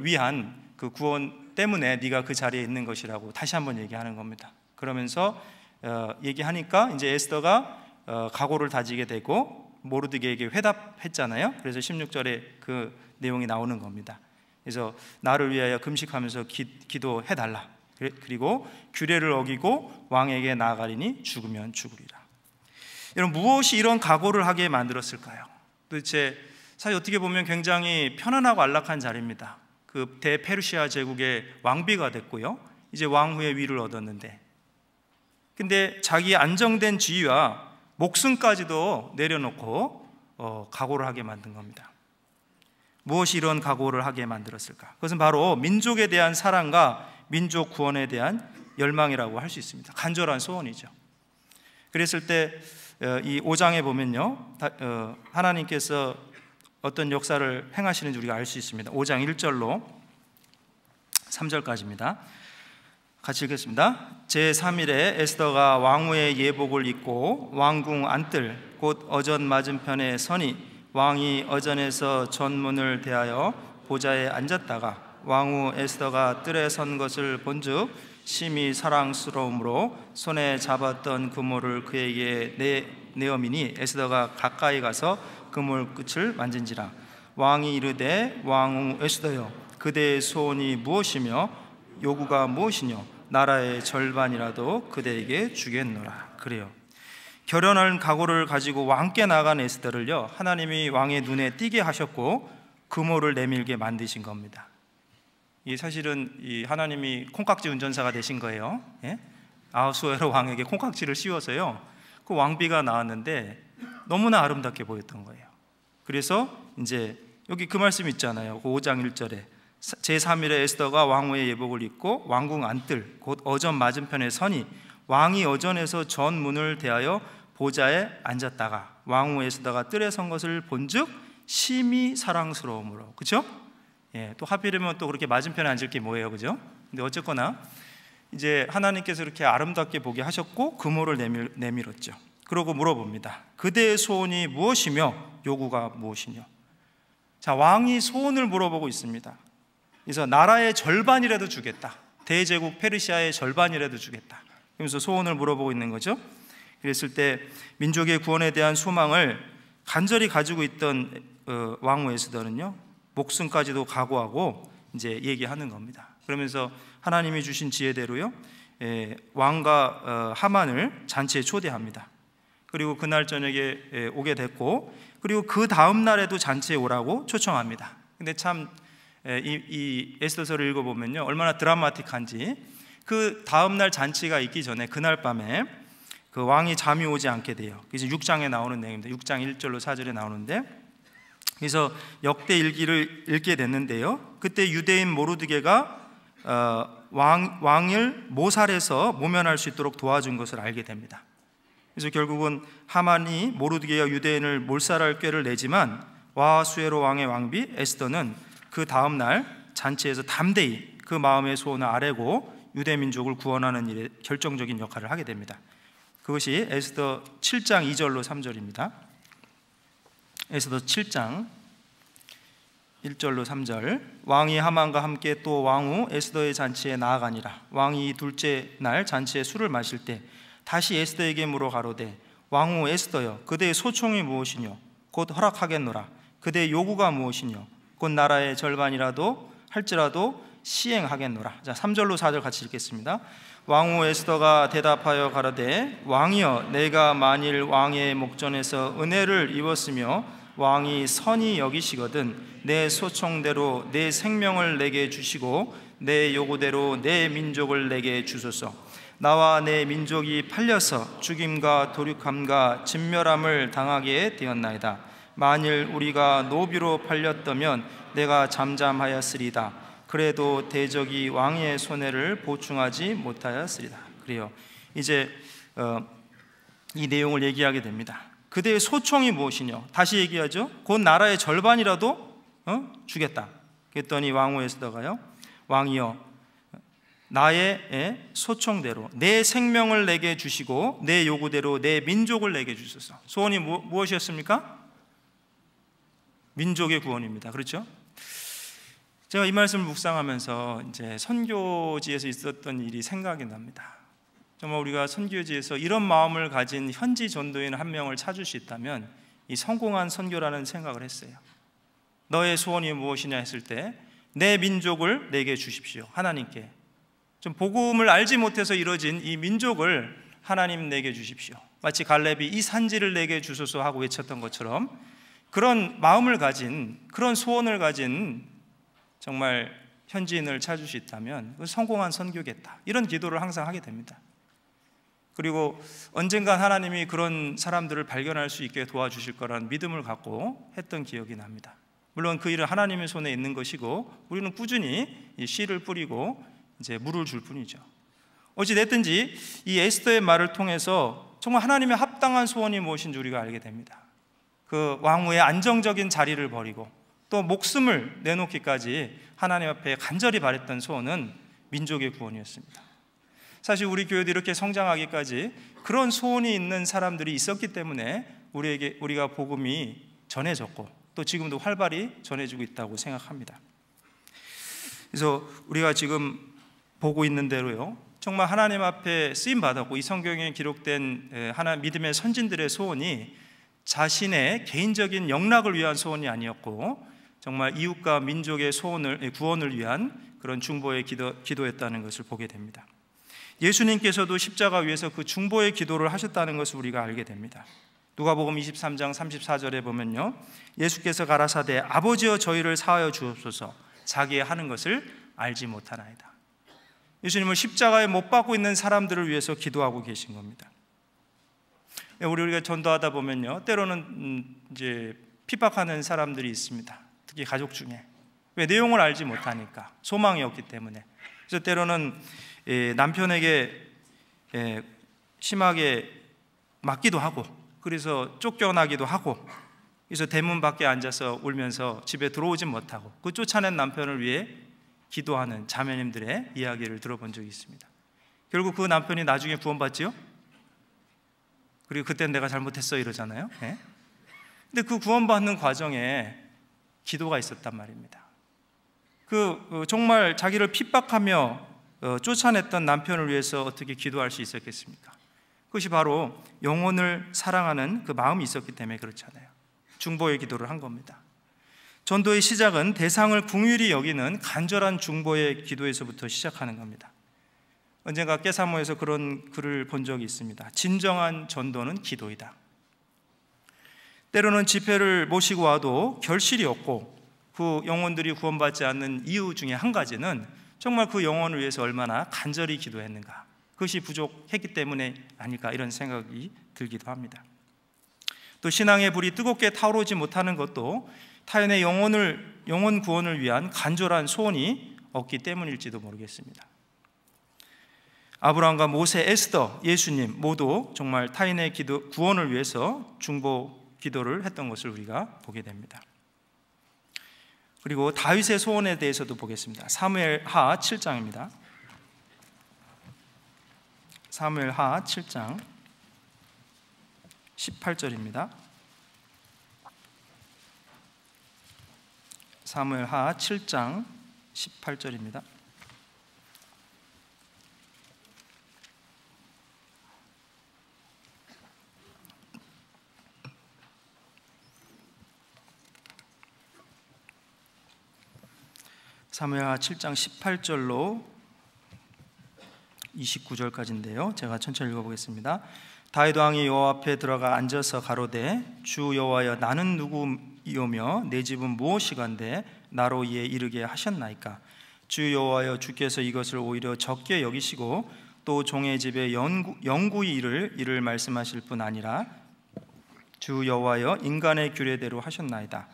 위한 그 구원 때문에 네가 그 자리에 있는 것이라고 다시 한번 얘기하는 겁니다. 그러면서 어, 얘기하니까 이제 에스더가 어, 각오를 다지게 되고 모르드게에게 회답했잖아요. 그래서 16절에 그 내용이 나오는 겁니다. 그래서 나를 위하여 금식하면서 기, 도해 달라. 그리고 규례를 어기고 왕에게 나아가리니 죽으면 죽으리라. 여러 무엇이 이런 각오를 하게 만들었을까요? 도대체 사실 어떻게 보면 굉장히 편안하고 안락한 자리입니다. 그 대페르시아 제국의 왕비가 됐고요. 이제 왕후의 위를 얻었는데. 근데 자기 안정된 지위와 목숨까지도 내려놓고 어, 각오를 하게 만든 겁니다. 무엇이 이런 각오를 하게 만들었을까? 그것은 바로 민족에 대한 사랑과 민족 구원에 대한 열망이라고 할 수 있습니다. 간절한 소원이죠. 그랬을 때이 어, 5장에 보면요. 어, 하나님께서 어떤 역사를 행하시는지 우리가 알 수 있습니다. 5장 1절로 3절까지입니다. 같이 읽겠습니다. 제3일에 에스더가 왕후의 예복을 입고 왕궁 안뜰 곧 어전 맞은편에 서니 왕이 어전에서 전문을 대하여 보좌에 앉았다가 왕후 에스더가 뜰에 선 것을 본즉 심히 사랑스러움으로 손에 잡았던 그물을 그에게 내, 내어미니 에스더가 가까이 가서 그물 끝을 만진지라 왕이 이르되 왕후 에스더여 그대의 소원이 무엇이며 요구가 무엇이뇨 나라의 절반이라도 그대에게 주겠노라 그래요 결연한 각오를 가지고 왕께 나간 에스더를요 하나님이 왕의 눈에 띄게 하셨고 금호를 내밀게 만드신 겁니다. 이 사실은 이 하나님이 콩깍지 운전사가 되신 거예요. 예? 아우스웨로 왕에게 콩깍지를 씌워서요 그 왕비가 나왔는데 너무나 아름답게 보였던 거예요. 그래서 이제 여기 그 말씀 있잖아요. 그 5장 1절에 제3일에 에스더가 왕후의 예복을 입고 왕궁 안뜰 곧 어전 맞은편에 선이 왕이 여전에서 전 문을 대하여 보좌에 앉았다가 왕후에서다가 뜰에 선 것을 본즉 심히 사랑스러움으로 그렇죠? 예, 또 하필이면 또 그렇게 맞은편에 앉을 게 뭐예요, 그죠? 근데 어쨌거나 이제 하나님께서 이렇게 아름답게 보게 하셨고 금호를 내밀, 내밀었죠. 그러고 물어봅니다. 그대의 소원이 무엇이며 요구가 무엇이냐? 자, 왕이 소원을 물어보고 있습니다. 그래서 나라의 절반이라도 주겠다. 대제국 페르시아의 절반이라도 주겠다. 그래서 소원을 물어보고 있는 거죠. 그랬을 때 민족의 구원에 대한 소망을 간절히 가지고 있던 어, 왕후 에스더는요 목숨까지도 각오하고 이제 얘기하는 겁니다. 그러면서 하나님이 주신 지혜대로요 예, 왕과 어, 하만을 잔치에 초대합니다. 그리고 그날 저녁에 예, 오게 됐고 그리고 그 다음 날에도 잔치에 오라고 초청합니다. 근데 참이 예, 이 에스더서를 읽어보면요 얼마나 드라마틱한지 그 다음 날 잔치가 있기 전에 그날 밤에 그 왕이 잠이 오지 않게 돼요. 이제 6장에 나오는 내용입니다. 6장 1절로 4절에 나오는데 그래서 역대 일기를 읽게 됐는데요. 그때 유대인 모르드게가 어, 왕, 왕을 모살해서 모면할 수 있도록 도와준 것을 알게 됩니다. 그래서 결국은 하만이 모르드게와 유대인을 몰살할 꾀를 내지만 와수에로 왕의 왕비 에스더는 그 다음 날 잔치에서 담대히 그 마음의 소원을 아뢰고 유대 민족을 구원하는 일에 결정적인 역할을 하게 됩니다. 그것이 에스더 7장 2절로 3절입니다. 에스더 7장 1절로 3절 왕이 하만과 함께 또 왕후 에스더의 잔치에 나아가니라 왕이 둘째 날 잔치에 술을 마실 때 다시 에스더에게 물어 가로되 왕후 에스더여 그대의 소총이 무엇이뇨 곧 허락하겠노라 그대의 요구가 무엇이뇨 곧 나라의 절반이라도 할지라도 시행하겠노라. 자, 3절로 4절 같이 읽겠습니다. 왕후 에스더가 대답하여 가라되 왕이여 내가 만일 왕의 목전에서 은혜를 입었으며 왕이 선히 여기시거든 내 소청대로 내 생명을 내게 주시고 내 요구대로 내 민족을 내게 주소서 나와 내 민족이 팔려서 죽임과 도륙함과 진멸함을 당하게 되었나이다 만일 우리가 노비로 팔렸다면 내가 잠잠하였으리다 그래도 대적이 왕의 손해를 보충하지 못하였으리다. 그래요. 이제 어, 이 내용을 얘기하게 됩니다. 그대의 소총이 무엇이냐? 다시 얘기하죠. 곧 나라의 절반이라도 어? 주겠다. 그랬더니 왕후에서다가요. 왕이여 나의 예, 소총대로 내 생명을 내게 주시고 내 요구대로 내 민족을 내게 주소서. 소원이 무, 무엇이었습니까? 민족의 구원입니다. 그렇죠? 제가 이 말씀을 묵상하면서 이제 선교지에서 있었던 일이 생각이 납니다. 정말 우리가 선교지에서 이런 마음을 가진 현지 전도인 한 명을 찾을 수 있다면 이 성공한 선교라는 생각을 했어요. 너의 소원이 무엇이냐 했을 때 내 민족을 내게 주십시오. 하나님께. 좀 복음을 알지 못해서 이뤄진 이 민족을 하나님 내게 주십시오. 마치 갈렙이 이 산지를 내게 주소서 하고 외쳤던 것처럼 그런 마음을 가진 그런 소원을 가진 정말 현지인을 찾을 수 있다면 성공한 선교겠다. 이런 기도를 항상 하게 됩니다. 그리고 언젠간 하나님이 그런 사람들을 발견할 수 있게 도와주실 거라는 믿음을 갖고 했던 기억이 납니다. 물론 그 일은 하나님의 손에 있는 것이고 우리는 꾸준히 씨를 뿌리고 이제 물을 줄 뿐이죠. 어찌 됐든지 이 에스더의 말을 통해서 정말 하나님의 합당한 소원이 무엇인지 우리가 알게 됩니다. 그 왕후의 안정적인 자리를 버리고 또 목숨을 내놓기까지 하나님 앞에 간절히 바랬던 소원은 민족의 구원이었습니다. 사실 우리 교회도 이렇게 성장하기까지 그런 소원이 있는 사람들이 있었기 때문에 우리에게 우리가 복음이 전해졌고 또 지금도 활발히 전해지고 있다고 생각합니다. 그래서 우리가 지금 보고 있는 대로요. 정말 하나님 앞에 쓰임 받았고 이 성경에 기록된 하나 믿음의 선진들의 소원이 자신의 개인적인 영락을 위한 소원이 아니었고 정말 이웃과 민족의 소원을 예, 구원을 위한 그런 중보의 기도, 기도했다는 것을 보게 됩니다. 예수님께서도 십자가 위에서 그 중보의 기도를 하셨다는 것을 우리가 알게 됩니다. 누가복음 23장 34절에 보면요. 예수께서 가라사대 아버지여 저희를 사하여 주옵소서 자기의 하는 것을 알지 못하나이다. 예수님은 십자가에 못 박고 있는 사람들을 위해서 기도하고 계신 겁니다. 예, 우리 우리가 전도하다 보면요. 때로는 음, 이제 핍박하는 사람들이 있습니다. 특히 가족 중에 왜 내용을 알지 못하니까 소망이 없기 때문에 그래서 때로는 예, 남편에게 예, 심하게 맞기도 하고 그래서 쫓겨나기도 하고 그래서 대문 밖에 앉아서 울면서 집에 들어오지 못하고 그 쫓아낸 남편을 위해 기도하는 자매님들의 이야기를 들어본 적이 있습니다. 결국 그 남편이 나중에 구원받지요? 그리고 그때 내가 잘못했어 이러잖아요. 네? 근데 그 구원받는 과정에 기도가 있었단 말입니다. 그 어, 정말 자기를 핍박하며 어, 쫓아냈던 남편을 위해서 어떻게 기도할 수 있었겠습니까? 그것이 바로 영혼을 사랑하는 그 마음이 있었기 때문에 그렇잖아요. 중보의 기도를 한 겁니다. 전도의 시작은 대상을 궁휼히 여기는 간절한 중보의 기도에서부터 시작하는 겁니다. 언젠가 깨사모에서 그런 글을 본 적이 있습니다. 진정한 전도는 기도이다. 때로는 집회를 모시고 와도 결실이 없고 그 영혼들이 구원받지 않는 이유 중에 한 가지는 정말 그 영혼을 위해서 얼마나 간절히 기도했는가 그것이 부족했기 때문에 아닐까 이런 생각이 들기도 합니다. 또 신앙의 불이 뜨겁게 타오르지 못하는 것도 타인의 영혼을 영혼 구원을 위한 간절한 소원이 없기 때문일지도 모르겠습니다. 아브라함과 모세, 에스더, 예수님 모두 정말 타인의 기도, 구원을 위해서 중보 기도를 했던 것을 우리가 보게 됩니다. 그리고 다윗의 소원에 대해서도 보겠습니다. 사무엘하 7장입니다. 사무엘하 7장 18절입니다. 사무엘하 7장 18절입니다. 사무하 7장 18절로 29절까지인데요. 제가 천천히 읽어보겠습니다. 다윗 왕이 여호와 앞에 들어가 앉아서 가로되 주 여호와여 나는 누구이오며 내 집은 무엇이간데 나로 이에 이르게 하셨나이까 주 여호와여 주께서 이것을 오히려 적게 여기시고 또 종의 집에 영구, 영구히 이를 이를 말씀하실 뿐 아니라 주 여호와여 인간의 규례대로 하셨나이다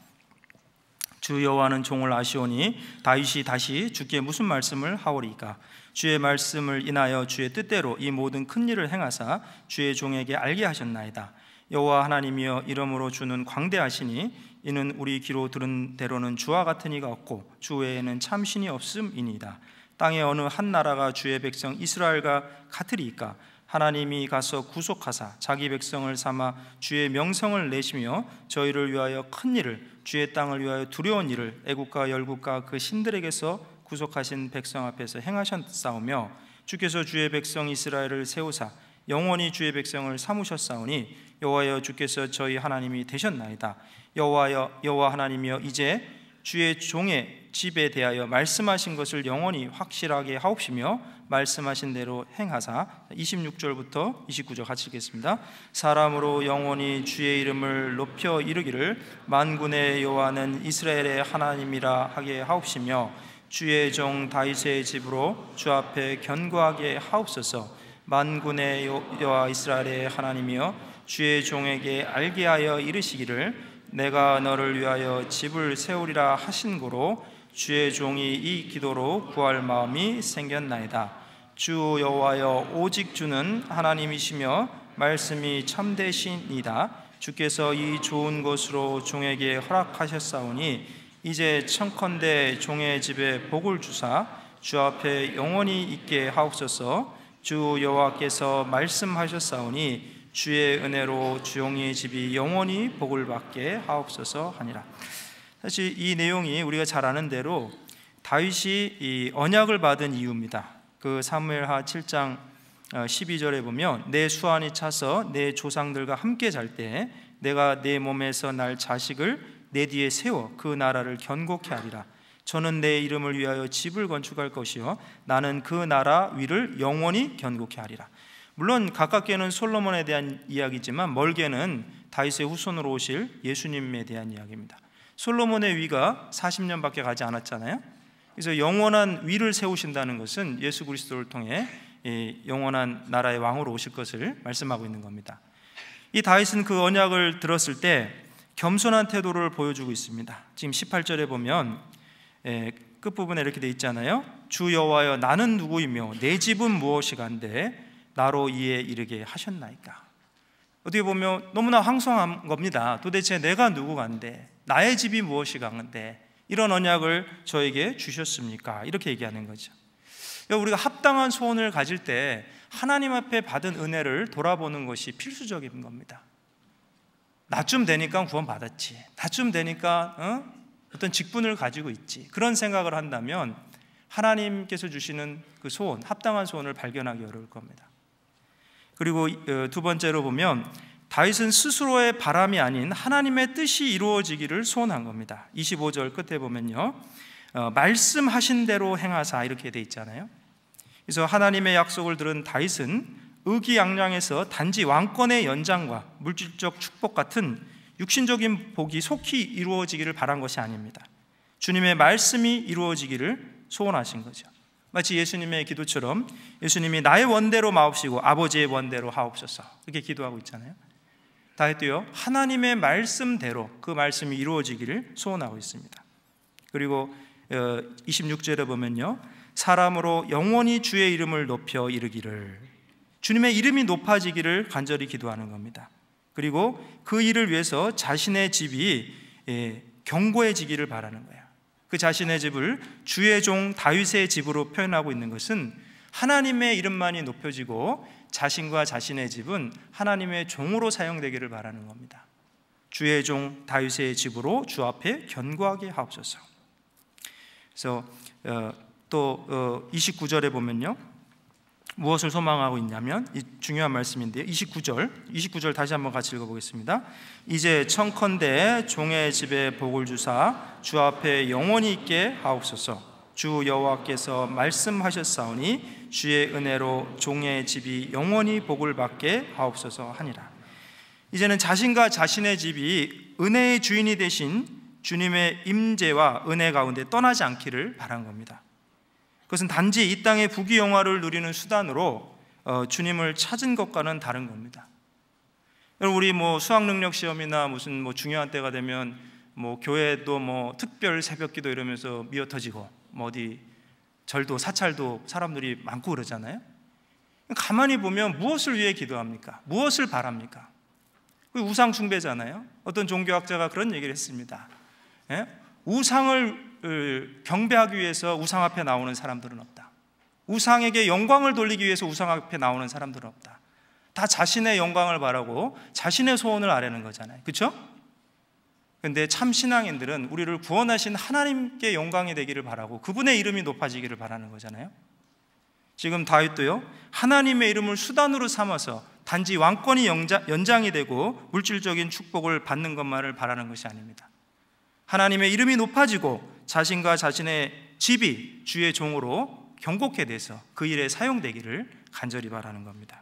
주 여호와는 종을 아시오니 다윗이 다시 주께 무슨 말씀을 하오리까 주의 말씀을 인하여 주의 뜻대로 이 모든 큰 일을 행하사 주의 종에게 알게 하셨나이다 여호와 하나님이여 이름으로 주는 광대하시니 이는 우리 귀로 들은 대로는 주와 같은 이가 없고 주 외에는 참 신이 없음이니이다 땅의 어느 한 나라가 주의 백성 이스라엘과 같으리이까 하나님이 가서 구속하사 자기 백성을 삼아 주의 명성을 내시며 저희를 위하여 큰 일을 주의 땅을 위하여 두려운 일을 애국과 열국과 그 신들에게서 구속하신 백성 앞에서 행하셨사오며 주께서 주의 백성 이스라엘을 세우사 영원히 주의 백성을 삼으셨사오니 여호와여 주께서 저희 하나님이 되셨나이다 여호와여 여호와 하나님이여 이제 주의 종의 집에 대하여 말씀하신 것을 영원히 확실하게 하옵시며 말씀하신 대로 행하사 26절부터 29절 같이 읽겠습니다. 사람으로 영원히 주의 이름을 높여 이르기를 만군의 여호와는 이스라엘의 하나님이라 하게 하옵시며 주의 종 다윗의 집으로 주 앞에 견고하게 하옵소서. 만군의 여호와 이스라엘의 하나님이여 주의 종에게 알게 하여 이르시기를 내가 너를 위하여 집을 세우리라 하신 고로 주의 종이 이 기도로 구할 마음이 생겼나이다. 주 여호와여 오직 주는 하나님이시며 말씀이 참되시니다 주께서 이 좋은 곳으로 종에게 허락하셨사오니 이제 청컨대 종의 집에 복을 주사 주 앞에 영원히 있게 하옵소서 주 여호와께서 말씀하셨사오니 주의 은혜로 주용의 집이 영원히 복을 받게 하옵소서 하니라 사실 이 내용이 우리가 잘 아는 대로 다윗이 언약을 받은 이유입니다 그 사무엘하 7장 12절에 어, 보면 내 수완이 차서 내 조상들과 함께 잘 때 내가 내 몸에서 날 자식을 내 뒤에 세워 그 나라를 견고케 하리라 저는 내 이름을 위하여 집을 건축할 것이요 나는 그 나라 위를 영원히 견고케 하리라 물론 가깝게는 솔로몬에 대한 이야기지만 멀게는 다윗의 후손으로 오실 예수님에 대한 이야기입니다. 솔로몬의 위가 40년밖에 가지 않았잖아요. 그래서 영원한 위를 세우신다는 것은 예수 그리스도를 통해 영원한 나라의 왕으로 오실 것을 말씀하고 있는 겁니다. 이 다윗은 그 언약을 들었을 때 겸손한 태도를 보여주고 있습니다. 지금 18절에 보면 예, 끝 부분에 이렇게 돼 있잖아요. 주 여호와여 나는 누구이며 내 집은 무엇이간데 나로 이에 이르게 하셨나이까. 어떻게 보면 너무나 황송한 겁니다. 도대체 내가 누구간데 나의 집이 무엇이간데 이런 언약을 저에게 주셨습니까? 이렇게 얘기하는 거죠. 우리가 합당한 소원을 가질 때 하나님 앞에 받은 은혜를 돌아보는 것이 필수적인 겁니다. 나쯤 되니까 구원받았지. 나쯤 되니까 어? 어떤 직분을 가지고 있지. 그런 생각을 한다면 하나님께서 주시는 그 소원, 합당한 소원을 발견하기 어려울 겁니다. 그리고 어, 두 번째로 보면 다윗은 스스로의 바람이 아닌 하나님의 뜻이 이루어지기를 소원한 겁니다. 25절 끝에 보면요. 어, 말씀하신 대로 행하사 이렇게 돼 있잖아요. 그래서 하나님의 약속을 들은 다윗은 의기양양해서 단지 왕권의 연장과 물질적 축복 같은 육신적인 복이 속히 이루어지기를 바란 것이 아닙니다. 주님의 말씀이 이루어지기를 소원하신 거죠. 마치 예수님의 기도처럼 예수님이 나의 원대로 마옵시고 아버지의 원대로 하옵소서. 이렇게 기도하고 있잖아요. 다윗도요 하나님의 말씀대로 그 말씀이 이루어지기를 소원하고 있습니다. 그리고 26절에 어, 보면요 사람으로 영원히 주의 이름을 높여 이르기를 주님의 이름이 높아지기를 간절히 기도하는 겁니다. 그리고 그 일을 위해서 자신의 집이 견고해지기를 예, 바라는 거예요. 그 자신의 집을 주의 종 다윗의 집으로 표현하고 있는 것은 하나님의 이름만이 높여지고 자신과 자신의 집은 하나님의 종으로 사용되기를 바라는 겁니다. 주의 종 다윗의 집으로 주 앞에 견고하게 하옵소서. 그래서 어, 또 어, 29절에 보면요. 무엇을 소망하고 있냐면 이 중요한 말씀인데요. 29절, 29절 다시 한번 같이 읽어보겠습니다. 이제 청컨대 종의 집에 복을 주사 주 앞에 영원히 있게 하옵소서. 주 여호와께서 말씀하셨사오니 주의 은혜로 종의 집이 영원히 복을 받게 하옵소서 하니라. 이제는 자신과 자신의 집이 은혜의 주인이 되신 주님의 임재와 은혜 가운데 떠나지 않기를 바란 겁니다. 그것은 단지 이 땅의 부귀 영화를 누리는 수단으로 어, 주님을 찾은 것과는 다른 겁니다. 여러분 우리 뭐 수학 능력 시험이나 무슨 뭐 중요한 때가 되면 뭐 교회도 뭐 특별 새벽기도 이러면서 미어터지고 뭐 어디 절도, 사찰도 사람들이 많고 그러잖아요. 가만히 보면 무엇을 위해 기도합니까? 무엇을 바랍니까? 그 우상 숭배잖아요. 어떤 종교학자가 그런 얘기를 했습니다. 예? 우상을 경배하기 위해서 우상 앞에 나오는 사람들은 없다. 우상에게 영광을 돌리기 위해서 우상 앞에 나오는 사람들은 없다. 다 자신의 영광을 바라고 자신의 소원을 아뢰는 거잖아요. 그렇죠? 근데 참 신앙인들은 우리를 구원하신 하나님께 영광이 되기를 바라고 그분의 이름이 높아지기를 바라는 거잖아요. 지금 다윗도요. 하나님의 이름을 수단으로 삼아서 단지 왕권이 연장이 되고 물질적인 축복을 받는 것만을 바라는 것이 아닙니다. 하나님의 이름이 높아지고 자신과 자신의 집이 주의 종으로 경곡해 돼서 그 일에 사용되기를 간절히 바라는 겁니다.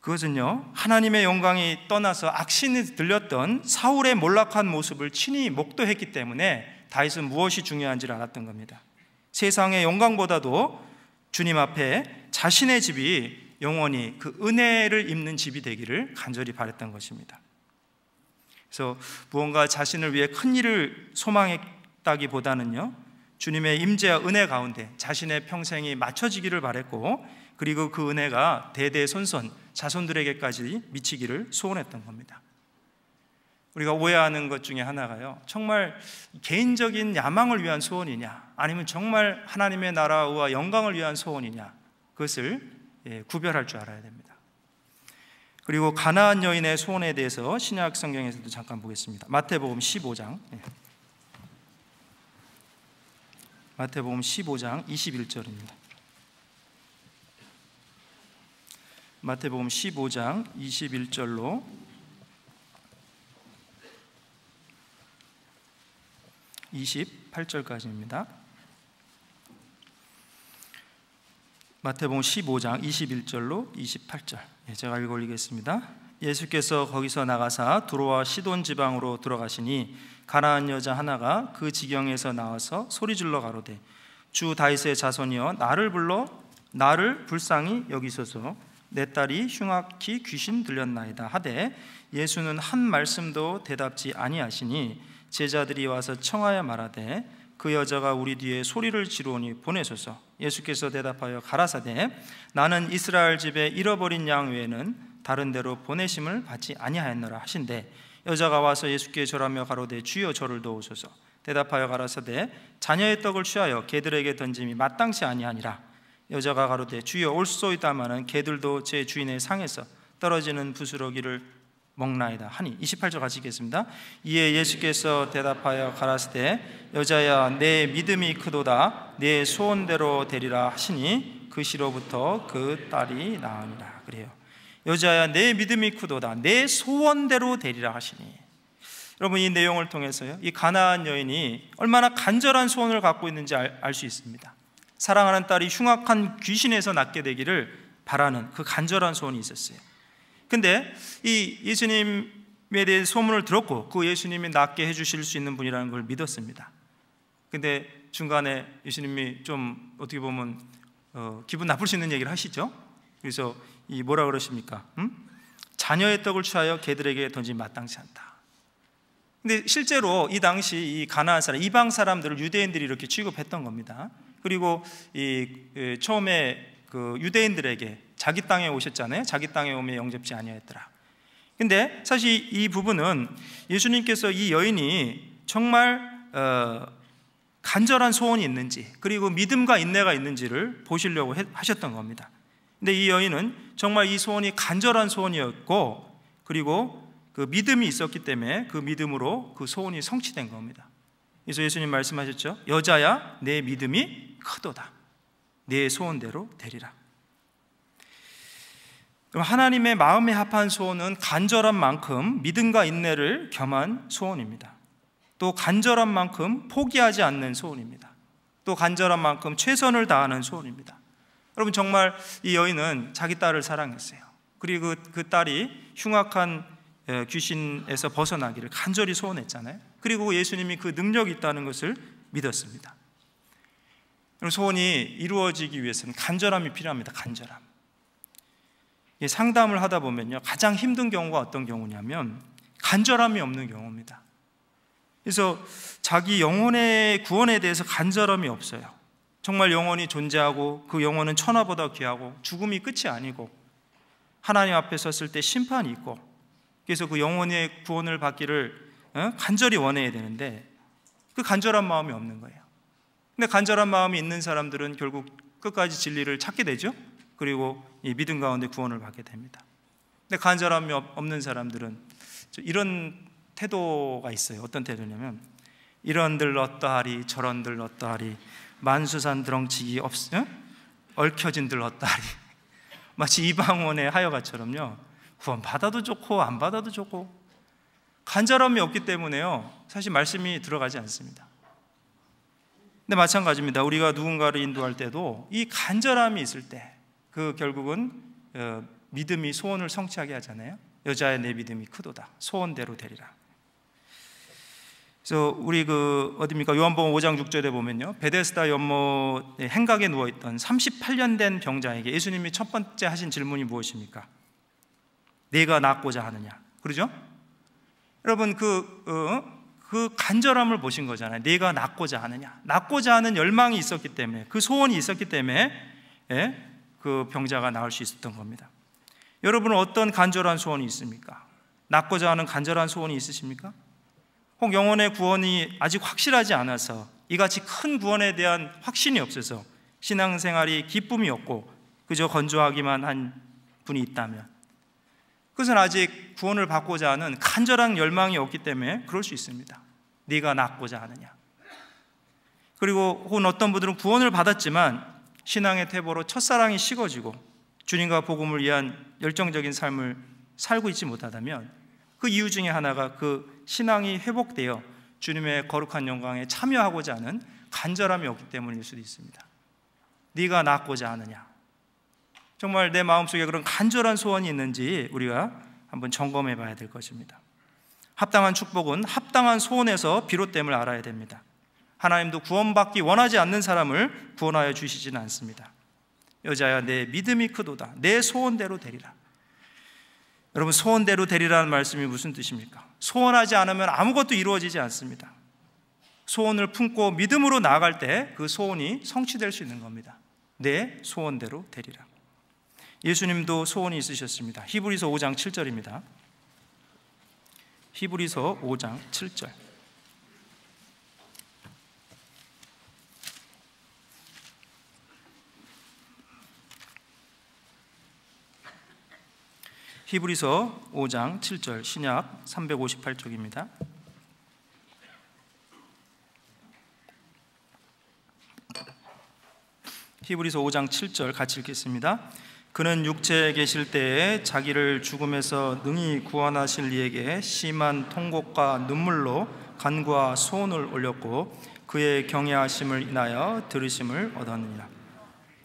그것은요, 하나님의 영광이 떠나서 악신이 들렸던 사울의 몰락한 모습을 친히 목도했기 때문에 다윗은 무엇이 중요한지를 알았던 겁니다. 세상의 영광보다도 주님 앞에 자신의 집이 영원히 그 은혜를 입는 집이 되기를 간절히 바랬던 것입니다. 그래서 무언가 자신을 위해 큰 일을 소망했다기보다는요. 주님의 임재와 은혜 가운데 자신의 평생이 맞춰지기를 바랬고 그리고 그 은혜가 대대손손 자손들에게까지 미치기를 소원했던 겁니다. 우리가 오해하는 것 중에 하나가요. 정말 개인적인 야망을 위한 소원이냐, 아니면 정말 하나님의 나라와 영광을 위한 소원이냐, 그것을 예, 구별할 줄 알아야 됩니다. 그리고 가나안 여인의 소원에 대해서 신약 성경에서도 잠깐 보겠습니다. 마태복음 15장. 예. 마태복음 15장 21절입니다. 마태복음 15장 21절로 28절까지입니다. 마태복음 15장 21절로 28절. 예, 제가 읽어 올리겠습니다. 예수께서 거기서 나가사 두로와 시돈 지방으로 들어가시니 가나안 여자 하나가 그 지경에서 나와서 소리 질러 가로되 주 다윗의 자손이여 나를 불러 나를 불쌍히 여기소서 내 딸이 흉악히 귀신 들렸나이다 하되 예수는 한 말씀도 대답지 아니하시니 제자들이 와서 청하여 말하되 그 여자가 우리 뒤에 소리를 지르오니 보내소서 예수께서 대답하여 가라사대 나는 이스라엘 집에 잃어버린 양 외에는 다른 데로 보내심을 받지 아니하였노라 하신대 여자가 와서 예수께 절하며 가로되 주여 저를 도우소서 대답하여 가라사대 자녀의 떡을 취하여 개들에게 던짐이 마땅치 아니하니라 여자가 가로되 주여 올소이다마는 개들도 제 주인의 상에서 떨어지는 부스러기를 먹나이다 하니 28절 같이 읽겠습니다 이에 예수께서 대답하여 가라사대 여자야 내 믿음이 크도다 내 소원대로 되리라 하시니 그 시로부터 그 딸이 나으니라 그래요 여자야 내 믿음이 크도다 내 소원대로 되리라 하시니 여러분 이 내용을 통해서요 이 가나안 여인이 얼마나 간절한 소원을 갖고 있는지 알 수 있습니다 사랑하는 딸이 흉악한 귀신에서 낫게 되기를 바라는 그 간절한 소원이 있었어요. 근데 이 예수님에 대해 소문을 들었고 그 예수님이 낫게 해 주실 수 있는 분이라는 걸 믿었습니다. 근데 중간에 예수님이 좀 어떻게 보면 어, 기분 나쁠 수 있는 얘기를 하시죠. 그래서 이 뭐라 그러십니까? 음? 자녀의 떡을 취하여 개들에게 던지 마땅치 않다. 근데 실제로 이 당시 이 가나안 사람 이방 사람들을 유대인들이 이렇게 취급했던 겁니다. 그리고 이, 처음에 그 유대인들에게 자기 땅에 오셨잖아요. 자기 땅에 오면 영접지 아니하였더라. 근데 사실 이 부분은 예수님께서 이 여인이 정말 어, 간절한 소원이 있는지 그리고 믿음과 인내가 있는지를 보시려고 하셨던 겁니다. 근데 이 여인은 정말 이 소원이 간절한 소원이었고 그리고 그 믿음이 있었기 때문에 그 믿음으로 그 소원이 성취된 겁니다. 그래서 예수님 말씀하셨죠. 여자야 내 믿음이 크도다. 내 소원대로 되리라. 하나님의 마음에 합한 소원은 간절한 만큼 믿음과 인내를 겸한 소원입니다. 또 간절한 만큼 포기하지 않는 소원입니다. 또 간절한 만큼 최선을 다하는 소원입니다. 여러분 정말 이 여인은 자기 딸을 사랑했어요. 그리고 그, 그 딸이 흉악한 예, 귀신에서 벗어나기를 간절히 소원했잖아요. 그리고 예수님이 그 능력이 있다는 것을 믿었습니다. 그럼 소원이 이루어지기 위해서는 간절함이 필요합니다. 간절함. 상담을 하다 보면요. 가장 힘든 경우가 어떤 경우냐면 간절함이 없는 경우입니다. 그래서 자기 영혼의 구원에 대해서 간절함이 없어요. 정말 영혼이 존재하고 그 영혼은 천하보다 귀하고 죽음이 끝이 아니고 하나님 앞에 섰을 때 심판이 있고 그래서 그 영혼의 구원을 받기를 어? 간절히 원해야 되는데 그 간절한 마음이 없는 거예요. 근데 간절한 마음이 있는 사람들은 결국 끝까지 진리를 찾게 되죠. 그리고 이 믿음 가운데 구원을 받게 됩니다. 근데 간절함이 없는 사람들은 이런 태도가 있어요. 어떤 태도냐면 이런들 어떠하리 저런들 어떠하리 만수산 드렁치기 없 응? 얽혀진들 어떠하리 마치 이방원의 하여가처럼요. 구원 받아도 좋고 안 받아도 좋고 간절함이 없기 때문에요. 사실 말씀이 들어가지 않습니다. 근데 마찬가지입니다. 우리가 누군가를 인도할 때도 이 간절함이 있을 때 그 결국은 어, 믿음이 소원을 성취하게 하잖아요. 여자의 내 믿음이 크도다. 소원대로 되리라. 그래서 우리 그 어디입니까? 요한복음 5장 6절에 보면요. 베데스다 연못 행각에 누워 있던 38년 된 병자에게 예수님이 첫 번째 하신 질문이 무엇입니까? 내가 낫고자 하느냐. 그러죠? 여러분 그 어, 그 간절함을 보신 거잖아요. 내가 낫고자 하느냐. 낫고자 하는 열망이 있었기 때문에 그 소원이 있었기 때문에 예? 그 병자가 나을 수 있었던 겁니다. 여러분 어떤 간절한 소원이 있습니까? 낫고자 하는 간절한 소원이 있으십니까? 혹 영혼의 구원이 아직 확실하지 않아서 이같이 큰 구원에 대한 확신이 없어서 신앙생활이 기쁨이 없고 그저 건조하기만 한 분이 있다면 그것은 아직 구원을 받고자 하는 간절한 열망이 없기 때문에 그럴 수 있습니다. 네가 낳고자 하느냐. 그리고 혹은 어떤 분들은 구원을 받았지만 신앙의 태보로 첫사랑이 식어지고 주님과 복음을 위한 열정적인 삶을 살고 있지 못하다면 그 이유 중에 하나가 그 신앙이 회복되어 주님의 거룩한 영광에 참여하고자 하는 간절함이 없기 때문일 수도 있습니다. 네가 낳고자 하느냐. 정말 내 마음속에 그런 간절한 소원이 있는지 우리가 한번 점검해 봐야 될 것입니다. 합당한 축복은 합당한 소원에서 비롯됨을 알아야 됩니다. 하나님도 구원받기 원하지 않는 사람을 구원하여 주시지는 않습니다. 여자야 내 믿음이 크도다. 내 소원대로 되리라. 여러분 소원대로 되리라는 말씀이 무슨 뜻입니까? 소원하지 않으면 아무것도 이루어지지 않습니다. 소원을 품고 믿음으로 나아갈 때 그 소원이 성취될 수 있는 겁니다. 내 소원대로 되리라. 예수님도 소원이 있으셨습니다. 히브리서 5장 7절입니다. 히브리서 5장 7절. 히브리서 5장 7절 신약 358쪽입니다. 히브리서 5장 7절 같이 읽겠습니다. 그는 육체에 계실 때에 자기를 죽음에서 능히 구원하실 이에게 심한 통곡과 눈물로 간과 소원을 올렸고 그의 경외하심을 인하여 들으심을 얻었느니라.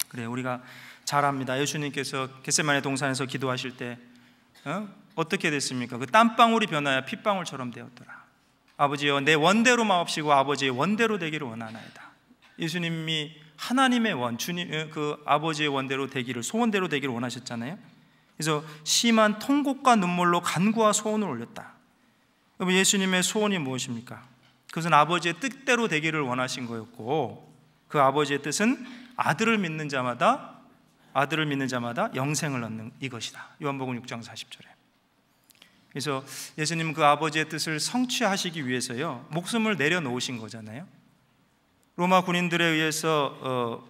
그래 우리가 잘 압니다. 예수님께서 겟세마네 동산에서 기도하실 때 어? 떻게 됐습니까? 그 땀방울이 변하여 핏방울처럼 되었더라. 아버지여 내 원대로 마옵시고 아버지의 원대로 되기를 원하나이다. 예수님이 하나님의 원, 주님 어, 그 아버지의 원대로 되기를 소원대로 되기를 원하셨잖아요. 그래서 심한 통곡과 눈물로 간구와 소원을 올렸다. 그럼 예수님의 소원이 무엇입니까? 그것은 아버지의 뜻대로 되기를 원하신 거였고 그 아버지의 뜻은 아들을 믿는 자마다 아들을 믿는 자마다 영생을 얻는 이것이다. 요한복음 6장 40절에. 그래서 예수님 그 아버지의 뜻을 성취하시기 위해서요. 목숨을 내려놓으신 거잖아요. 로마 군인들에 의해서 어,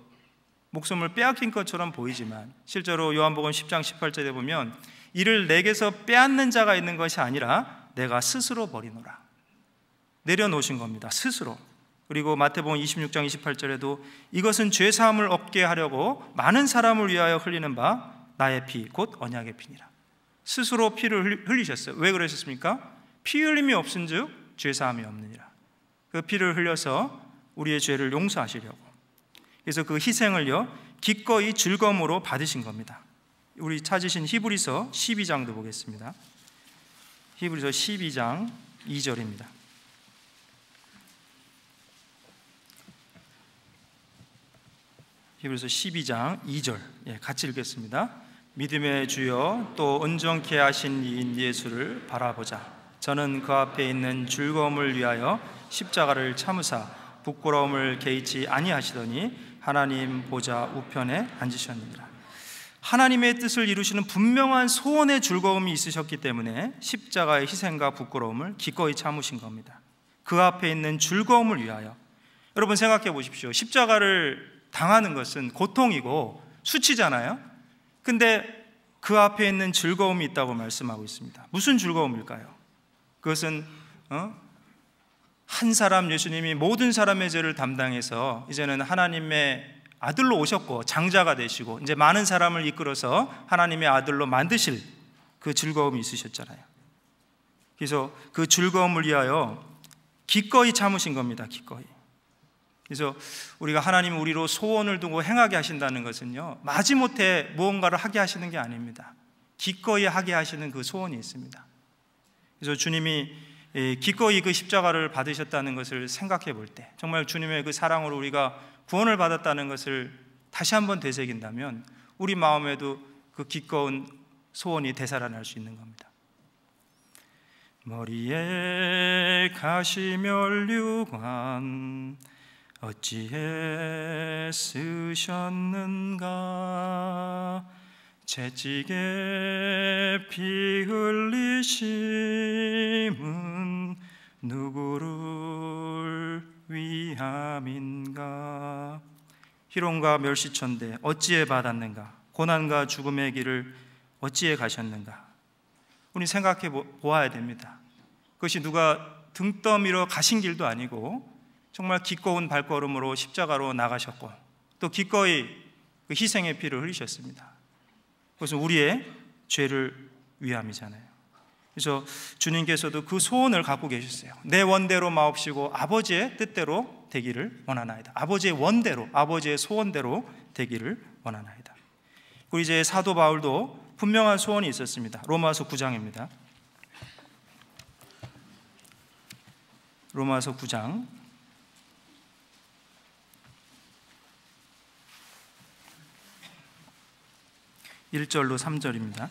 목숨을 빼앗긴 것처럼 보이지만 실제로 요한복음 10장 18절에 보면 이를 내게서 빼앗는 자가 있는 것이 아니라 내가 스스로 버리노라 내려놓으신 겁니다 스스로 그리고 마태복음 26장 28절에도 이것은 죄 사함을 얻게 하려고 많은 사람을 위하여 흘리는 바 나의 피 곧 언약의 피니라 스스로 피를 흘리셨어요 왜 그러셨습니까? 피 흘림이 없은즉 죄 사함이 없느니라 그 피를 흘려서 우리의 죄를 용서하시려고. 그래서 그 희생을요, 기꺼이 즐거움으로 받으신 겁니다. 우리 찾으신 히브리서 12장도 보겠습니다. 히브리서 12장 2절입니다. 히브리서 12장 2절 예, 같이 읽겠습니다. 믿음의 주여 또 온전케 하신 이인 예수를 바라보자. 저는 그 앞에 있는 즐거움을 위하여 십자가를 참으사 부끄러움을 개의치 아니하시더니 하나님 보좌 우편에 앉으셨느니라. 하나님의 뜻을 이루시는 분명한 소원의 즐거움이 있으셨기 때문에 십자가의 희생과 부끄러움을 기꺼이 참으신 겁니다. 그 앞에 있는 즐거움을 위하여 여러분 생각해 보십시오. 십자가를 당하는 것은 고통이고 수치잖아요. 근데 그 앞에 있는 즐거움이 있다고 말씀하고 있습니다. 무슨 즐거움일까요? 그것은 어? 한 사람 예수님이 모든 사람의 죄를 담당해서 이제는 하나님의 아들로 오셨고 장자가 되시고 이제 많은 사람을 이끌어서 하나님의 아들로 만드실 그 즐거움이 있으셨잖아요. 그래서 그 즐거움을 위하여 기꺼이 참으신 겁니다. 기꺼이. 그래서 우리가 하나님 우리로 소원을 두고 행하게 하신다는 것은요. 마지못해 무언가를 하게 하시는 게 아닙니다. 기꺼이 하게 하시는 그 소원이 있습니다. 그래서 주님이 예, 기꺼이 그 십자가를 받으셨다는 것을 생각해 볼 때, 정말 주님의 그 사랑으로 우리가 구원을 받았다는 것을 다시 한번 되새긴다면, 우리 마음에도 그 기꺼운 소원이 되살아날 수 있는 겁니다. 머리에 가시멸류관 어찌 했으셨는가 채찍에 피 흘리심은 누구를 위함인가 희롱과 멸시천대 어찌에 받았는가 고난과 죽음의 길을 어찌에 가셨는가 우리 생각해 보아야 됩니다 그것이 누가 등 떠밀어 가신 길도 아니고 정말 기꺼운 발걸음으로 십자가로 나가셨고 또 기꺼이 그 희생의 피를 흘리셨습니다 그것은 우리의 죄를 위함이잖아요. 그래서 주님께서도 그 소원을 갖고 계셨어요. 내 원대로 마옵시고 아버지의 뜻대로 되기를 원하나이다. 아버지의 원대로, 아버지의 소원대로 되기를 원하나이다. 그리고 이제 사도 바울도 분명한 소원이 있었습니다. 로마서 9장입니다. 로마서 9장 1절로 3절입니다.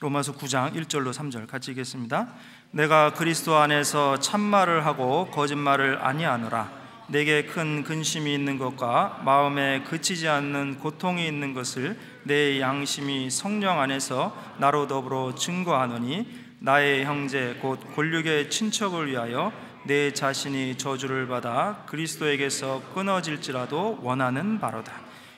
로마서 9장 1절로 3절 같이 읽겠습니다. 내가 그리스도 안에서 참말을 하고 거짓말을 아니하노라. 내게 큰 근심이 있는 것과 마음에 그치지 않는 고통이 있는 것을 내 양심이 성령 안에서 나로 더불어 증거하노니 나의 형제 곧 골육의 친척을 위하여 내 자신이 저주를 받아 그리스도에게서 끊어질지라도 원하는 바로다.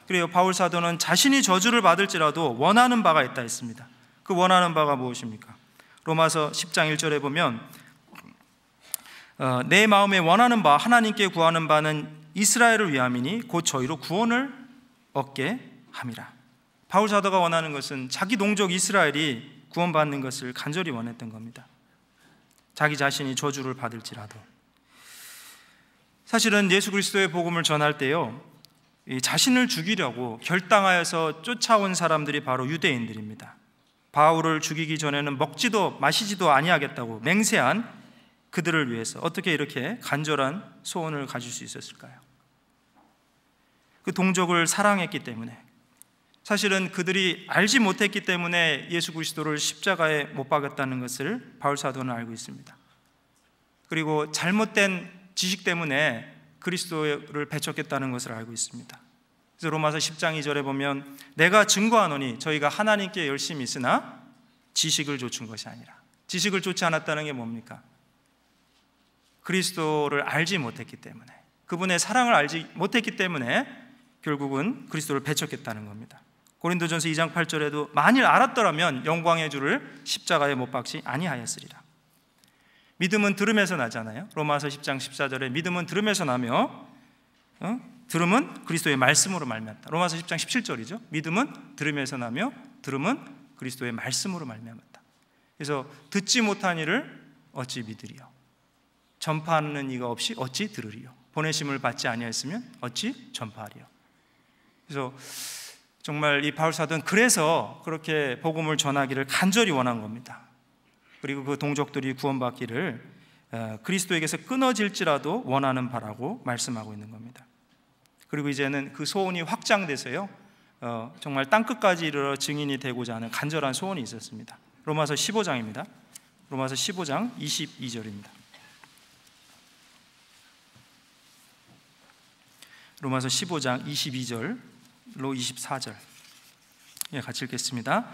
그래요. 바울 사도는 자신이 저주를 받을지라도 원하는 바가 있다 했습니다. 그 원하는 바가 무엇입니까? 로마서 10장 1절에 보면 어, 내 마음에 원하는 바 하나님께 구하는 바는 이스라엘을 위함이니 곧 저희로 구원을 얻게 함이라. 바울 사도가 원하는 것은 자기 동족 이스라엘이 구원받는 것을 간절히 원했던 겁니다. 자기 자신이 저주를 받을지라도 사실은 예수 그리스도의 복음을 전할 때요 자신을 죽이려고 결당하여서 쫓아온 사람들이 바로 유대인들입니다. 바울을 죽이기 전에는 먹지도 마시지도 아니하겠다고 맹세한 그들을 위해서 어떻게 이렇게 간절한 소원을 가질 수 있었을까요? 그 동족을 사랑했기 때문에 사실은 그들이 알지 못했기 때문에 예수 그리스도를 십자가에 못 박았다는 것을 바울 사도는 알고 있습니다. 그리고 잘못된 지식 때문에 그리스도를 배척했다는 것을 알고 있습니다. 그래서 로마서 10장 2절에 보면 내가 증거하노니 저희가 하나님께 열심히 있으나 지식을 좇은 것이 아니라 지식을 좇지 않았다는 게 뭡니까? 그리스도를 알지 못했기 때문에 그분의 사랑을 알지 못했기 때문에 결국은 그리스도를 배척했다는 겁니다. 고린도전서 2장 8절에도 만일 알았더라면 영광의 주를 십자가에 못 박지 아니하였으리라. 믿음은 들음에서 나잖아요. 로마서 10장 14절에 믿음은 들음에서 나며 어? 들음은 그리스도의 말씀으로 말미암다. 로마서 10장 17절이죠. 믿음은 들음에서 나며 들음은 그리스도의 말씀으로 말미암다 그래서 듣지 못한 이를 어찌 믿으리요? 전파하는 이가 없이 어찌 들으리요? 보내심을 받지 아니하였으면 어찌 전파하리요? 그래서 정말 이 바울 사도는 그래서 그렇게 복음을 전하기를 간절히 원한 겁니다. 그리고 그 동족들이 구원받기를 그리스도에게서 끊어질지라도 원하는 바라고 말씀하고 있는 겁니다. 그리고 이제는 그 소원이 확장돼서요. 어, 정말 땅 끝까지 이르러 증인이 되고자 하는 간절한 소원이 있었습니다. 로마서 15장입니다. 로마서 15장 22절입니다. 로마서 15장 22절 24절 예, 같이 읽겠습니다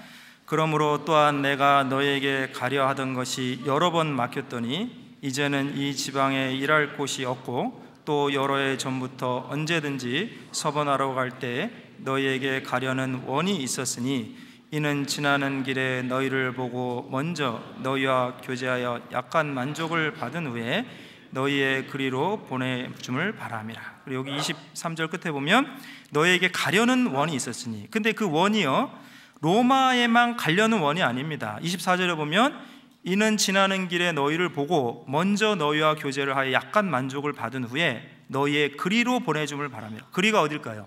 그러므로 또한 내가 너에게 가려 하던 것이 여러 번 막혔더니 이제는 이 지방에 일할 곳이 없고 또 여러 해 전부터 언제든지 서번하러 갈 때 너희에게 가려는 원이 있었으니 이는 지나는 길에 너희를 보고 먼저 너희와 교제하여 약간 만족을 받은 후에 너희의 그리로 보내줌을 바람이라 그리고 여기 23절 끝에 보면 너에게 가려는 원이 있었으니 근데 그 원이요 로마에만 가려는 원이 아닙니다 24절에 보면 이는 지나는 길에 너희를 보고 먼저 너희와 교제를 하여 약간 만족을 받은 후에 너희의 그리로 보내줌을 바라며 그리가 어딜까요?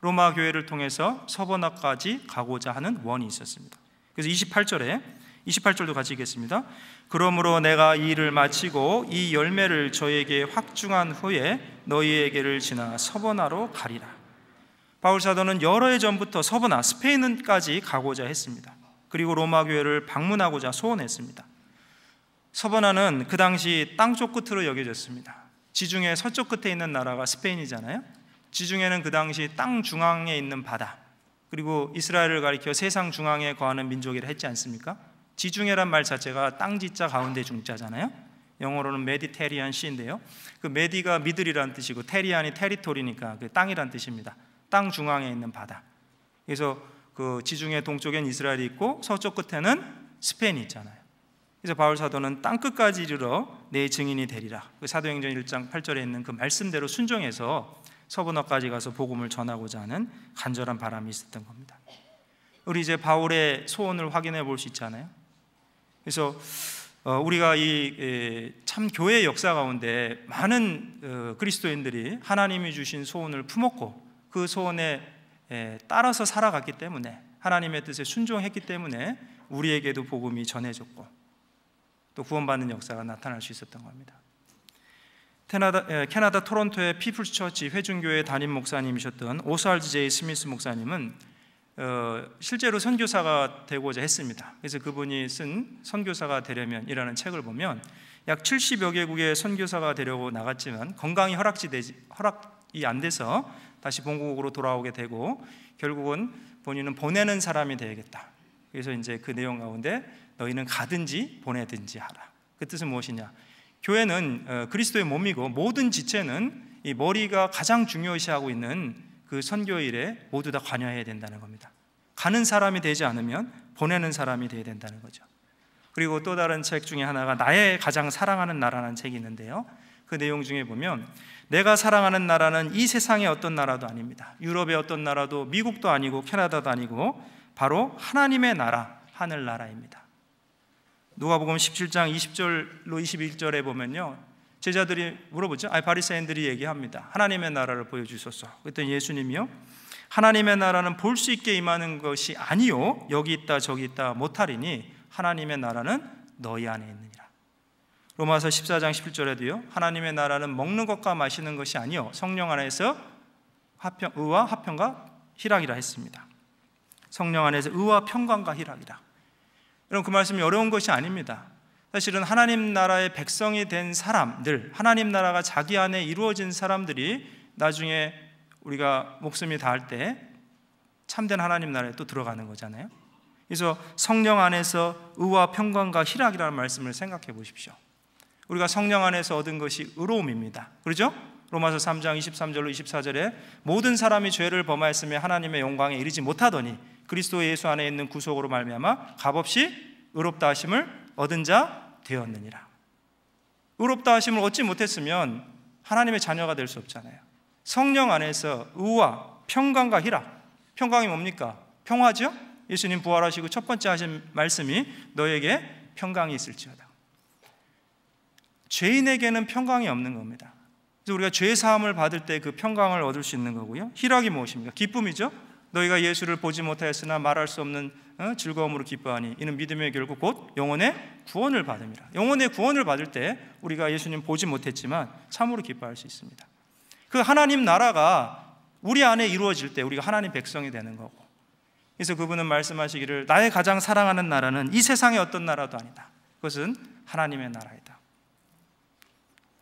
로마 교회를 통해서 서버나까지 가고자 하는 원이 있었습니다 그래서 28절에 28절도 같이 읽겠습니다 그러므로 내가 이 일을 마치고 이 열매를 저에게 확증한 후에 너희에게를 지나 서버나로 가리라. 바울 사도는 여러 해 전부터 서버나 스페인까지 가고자 했습니다. 그리고 로마 교회를 방문하고자 소원했습니다. 서버나는 그 당시 땅 쪽 끝으로 여겨졌습니다. 지중해 서쪽 끝에 있는 나라가 스페인이잖아요. 지중해는 그 당시 땅 중앙에 있는 바다, 그리고 이스라엘을 가리켜 세상 중앙에 거하는 민족이라 했지 않습니까? 지중해란 말 자체가 땅지자 가운데 중자잖아요. 영어로는 메디테리안 시인데요. 그 메디가 미들이란 뜻이고 테리안이 테리토리니까 그 땅이란 뜻입니다. 땅 중앙에 있는 바다. 그래서 그 지중해 동쪽엔 이스라엘이 있고 서쪽 끝에는 스페인이 있잖아요. 그래서 바울 사도는 땅 끝까지 이르러 내 증인이 되리라. 그 사도행전 1장 8절에 있는 그 말씀대로 순종해서 서부너까지 가서 복음을 전하고자 하는 간절한 바람이 있었던 겁니다. 우리 이제 바울의 소원을 확인해 볼 수 있잖아요. 그래서 어, 우리가 이 참 교회의 역사 가운데 많은 어, 그리스도인들이 하나님이 주신 소원을 품었고 그 소원에 따라서 살아갔기 때문에 하나님의 뜻에 순종했기 때문에 우리에게도 복음이 전해졌고 또 구원받는 역사가 나타날 수 있었던 겁니다. 캐나다, 캐나다 토론토의 피플스처치 회중교회 담임 목사님이셨던 오스알드 제이 스미스 목사님은 어, 실제로 선교사가 되고자 했습니다. 그래서 그분이 쓴 선교사가 되려면이라는 책을 보면 약 70여 개국의 선교사가 되려고 나갔지만 건강이 허락지되지, 허락이 안 돼서 다시 본국으로 돌아오게 되고 결국은 본인은 보내는 사람이 되야겠다. 그래서 이제 그 내용 가운데 너희는 가든지 보내든지 하라. 그 뜻은 무엇이냐? 교회는 어, 그리스도의 몸이고 모든 지체는 이 머리가 가장 중요시하고 있는 그 선교일에 모두 다 관여해야 된다는 겁니다. 가는 사람이 되지 않으면 보내는 사람이 되어야 된다는 거죠. 그리고 또 다른 책 중에 하나가 나의 가장 사랑하는 나라라는 책이 있는데요. 그 내용 중에 보면 내가 사랑하는 나라는 이 세상의 어떤 나라도 아닙니다. 유럽의 어떤 나라도 미국도 아니고 캐나다도 아니고 바로 하나님의 나라, 하늘나라입니다. 누가복음 17장 20절로 21절에 보면요. 제자들이 물어보죠. 아 바리새인들이 얘기합니다. 하나님의 나라를 보여 주소서. 그랬더니 예수님이요. 하나님의 나라는 볼 수 있게 임하는 것이 아니요. 여기 있다 저기 있다 못하리니 하나님의 나라는 너희 안에 있느니라. 로마서 14장 11절에도요. 하나님의 나라는 먹는 것과 마시는 것이 아니요. 성령 안에서 화평 의와 화평과 희락이라 했습니다. 성령 안에서 의와 평강과 희락이라. 여러분 그 말씀이 어려운 것이 아닙니다. 사실은 하나님 나라의 백성이 된 사람들, 하나님 나라가 자기 안에 이루어진 사람들이 나중에 우리가 목숨이 닿을 때 참된 하나님 나라에 또 들어가는 거잖아요. 그래서 성령 안에서 의와 평강과 희락이라는 말씀을 생각해 보십시오. 우리가 성령 안에서 얻은 것이 의로움입니다. 그렇죠? 로마서 3장 23절로 24절에 모든 사람이 죄를 범하였으며 하나님의 영광에 이르지 못하더니 그리스도 예수 안에 있는 구속으로 말미암아 값없이 의롭다 하심을 얻은 자 되었느니라. 의롭다 하심을 얻지 못했으면 하나님의 자녀가 될 수 없잖아요. 성령 안에서 의와 평강과 희락. 평강이 뭡니까? 평화죠? 예수님 부활하시고 첫 번째 하신 말씀이 너에게 평강이 있을지어다. 죄인에게는 평강이 없는 겁니다. 그래서 우리가 죄 사함을 받을 때 그 평강을 얻을 수 있는 거고요. 희락이 무엇입니까? 기쁨이죠. 너희가 예수를 보지 못하였으나 말할 수 없는 어, 즐거움으로 기뻐하니 이는 믿음의 결국 곧 영혼의 구원을 받음이라. 영혼의 구원을 받을 때 우리가 예수님 보지 못했지만 참으로 기뻐할 수 있습니다. 그 하나님 나라가 우리 안에 이루어질 때 우리가 하나님 백성이 되는 거고. 그래서 그분은 말씀하시기를 나의 가장 사랑하는 나라는 이 세상의 어떤 나라도 아니다. 그것은 하나님의 나라이다.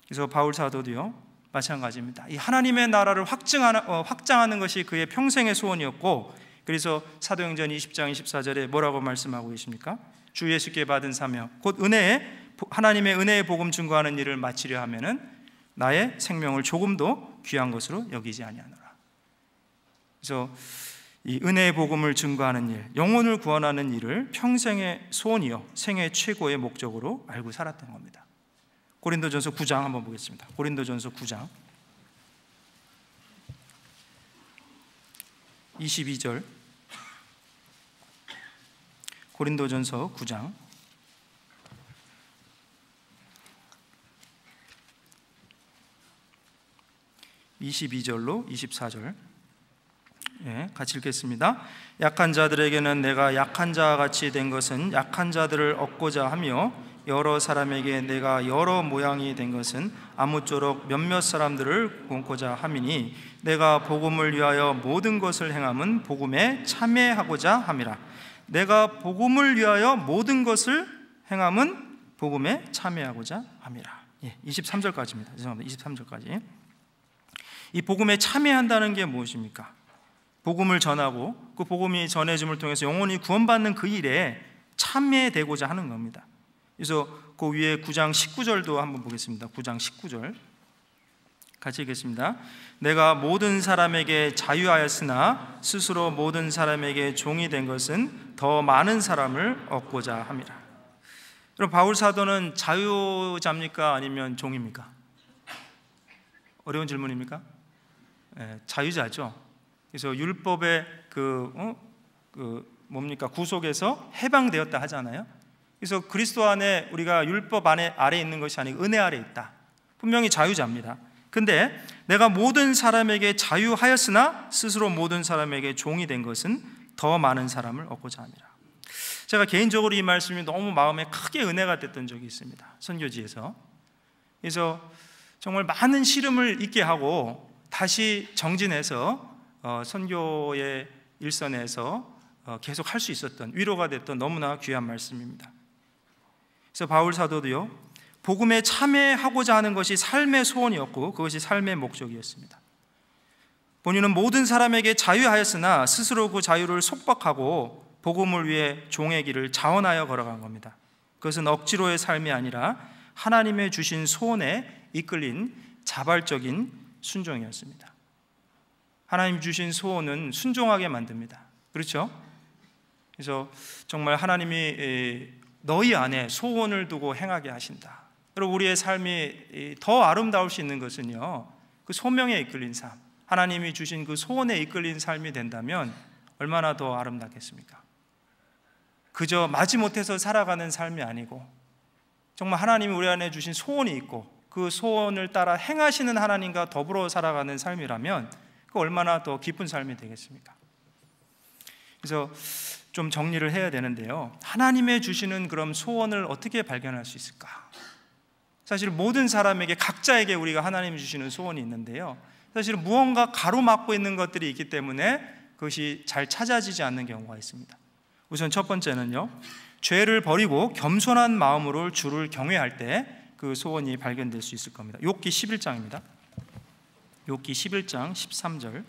그래서 바울 사도도요. 마찬가지입니다. 이 하나님의 나라를 확증하는, 어, 확장하는 것이 그의 평생의 소원이었고 그래서 사도행전 20장 24절에 뭐라고 말씀하고 계십니까? 주 예수께 받은 사명 곧 은혜의 하나님의 은혜의 복음 증거하는 일을 마치려 하면은 나의 생명을 조금도 귀한 것으로 여기지 아니하노라. 그래서 이 은혜의 복음을 증거하는 일, 영혼을 구원하는 일을 평생의 소원이요 생애 최고의 목적으로 알고 살았던 겁니다. 고린도전서 9장 한번 보겠습니다. 고린도전서 9장 22절 고린도전서 9장 22절로 24절 예, 같이 읽겠습니다. 약한 자들에게는 내가 약한 자와 같이 된 것은 약한 자들을 얻고자 하며 여러 사람에게 내가 여러 모양이 된 것은 아무쪼록 몇몇 사람들을 원고자 함이니 내가 복음을 위하여 모든 것을 행함은 복음에 참여하고자 함이라 내가 복음을 위하여 모든 것을 행함은 복음에 참여하고자 함이라 예, 23절까지입니다 죄송합니다 23절까지 이 복음에 참여한다는 게 무엇입니까? 복음을 전하고 그 복음이 전해짐을 통해서 영혼이 구원받는 그 일에 참여되고자 하는 겁니다. 그래서 그 위에 9장 19절도 한번 보겠습니다. 9장 19절. 같이 읽겠습니다. 내가 모든 사람에게 자유하였으나 스스로 모든 사람에게 종이 된 것은 더 많은 사람을 얻고자 함이라. 그럼 바울 사도는 자유자입니까 아니면 종입니까? 어려운 질문입니까? 네, 자유자죠. 그래서 율법의 그, 어? 그 뭡니까 구속에서 해방되었다 하잖아요. 그래서 그리스도 안에 우리가 율법 안에 아래 있는 것이 아니고 은혜 아래 있다. 분명히 자유자입니다. 근데 내가 모든 사람에게 자유하였으나 스스로 모든 사람에게 종이 된 것은 더 많은 사람을 얻고자 합니다. 제가 개인적으로 이 말씀이 너무 마음에 크게 은혜가 됐던 적이 있습니다. 선교지에서. 그래서 정말 많은 시름을 잊게 하고 다시 정진해서 어, 선교의 일선에서 어, 계속 할 수 있었던 위로가 됐던 너무나 귀한 말씀입니다. 그래서 바울 사도도요. 복음에 참여하고자 하는 것이 삶의 소원이었고 그것이 삶의 목적이었습니다. 본인은 모든 사람에게 자유하였으나 스스로 그 자유를 속박하고 복음을 위해 종의 길을 자원하여 걸어간 겁니다. 그것은 억지로의 삶이 아니라 하나님의 주신 소원에 이끌린 자발적인 순종이었습니다. 하나님 주신 소원은 순종하게 만듭니다. 그렇죠? 그래서 정말 하나님이 너희 안에 소원을 두고 행하게 하신다. 여러분 우리의 삶이 더 아름다울 수 있는 것은요. 그 소명에 이끌린 삶, 하나님이 주신 그 소원에 이끌린 삶이 된다면 얼마나 더 아름답겠습니까? 그저 마지못해서 살아가는 삶이 아니고 정말 하나님이 우리 안에 주신 소원이 있고 그 소원을 따라 행하시는 하나님과 더불어 살아가는 삶이라면 그 얼마나 더 기쁜 삶이 되겠습니까? 그래서 좀 정리를 해야 되는데요. 하나님의 주시는 그럼 소원을 어떻게 발견할 수 있을까? 사실 모든 사람에게 각자에게 우리가 하나님이 주시는 소원이 있는데요. 사실 무언가 가로막고 있는 것들이 있기 때문에 그것이 잘 찾아지지 않는 경우가 있습니다. 우선 첫 번째는요. 죄를 버리고 겸손한 마음으로 주를 경외할 때 그 소원이 발견될 수 있을 겁니다. 욥기 11장입니다. 욥기 11장 13절.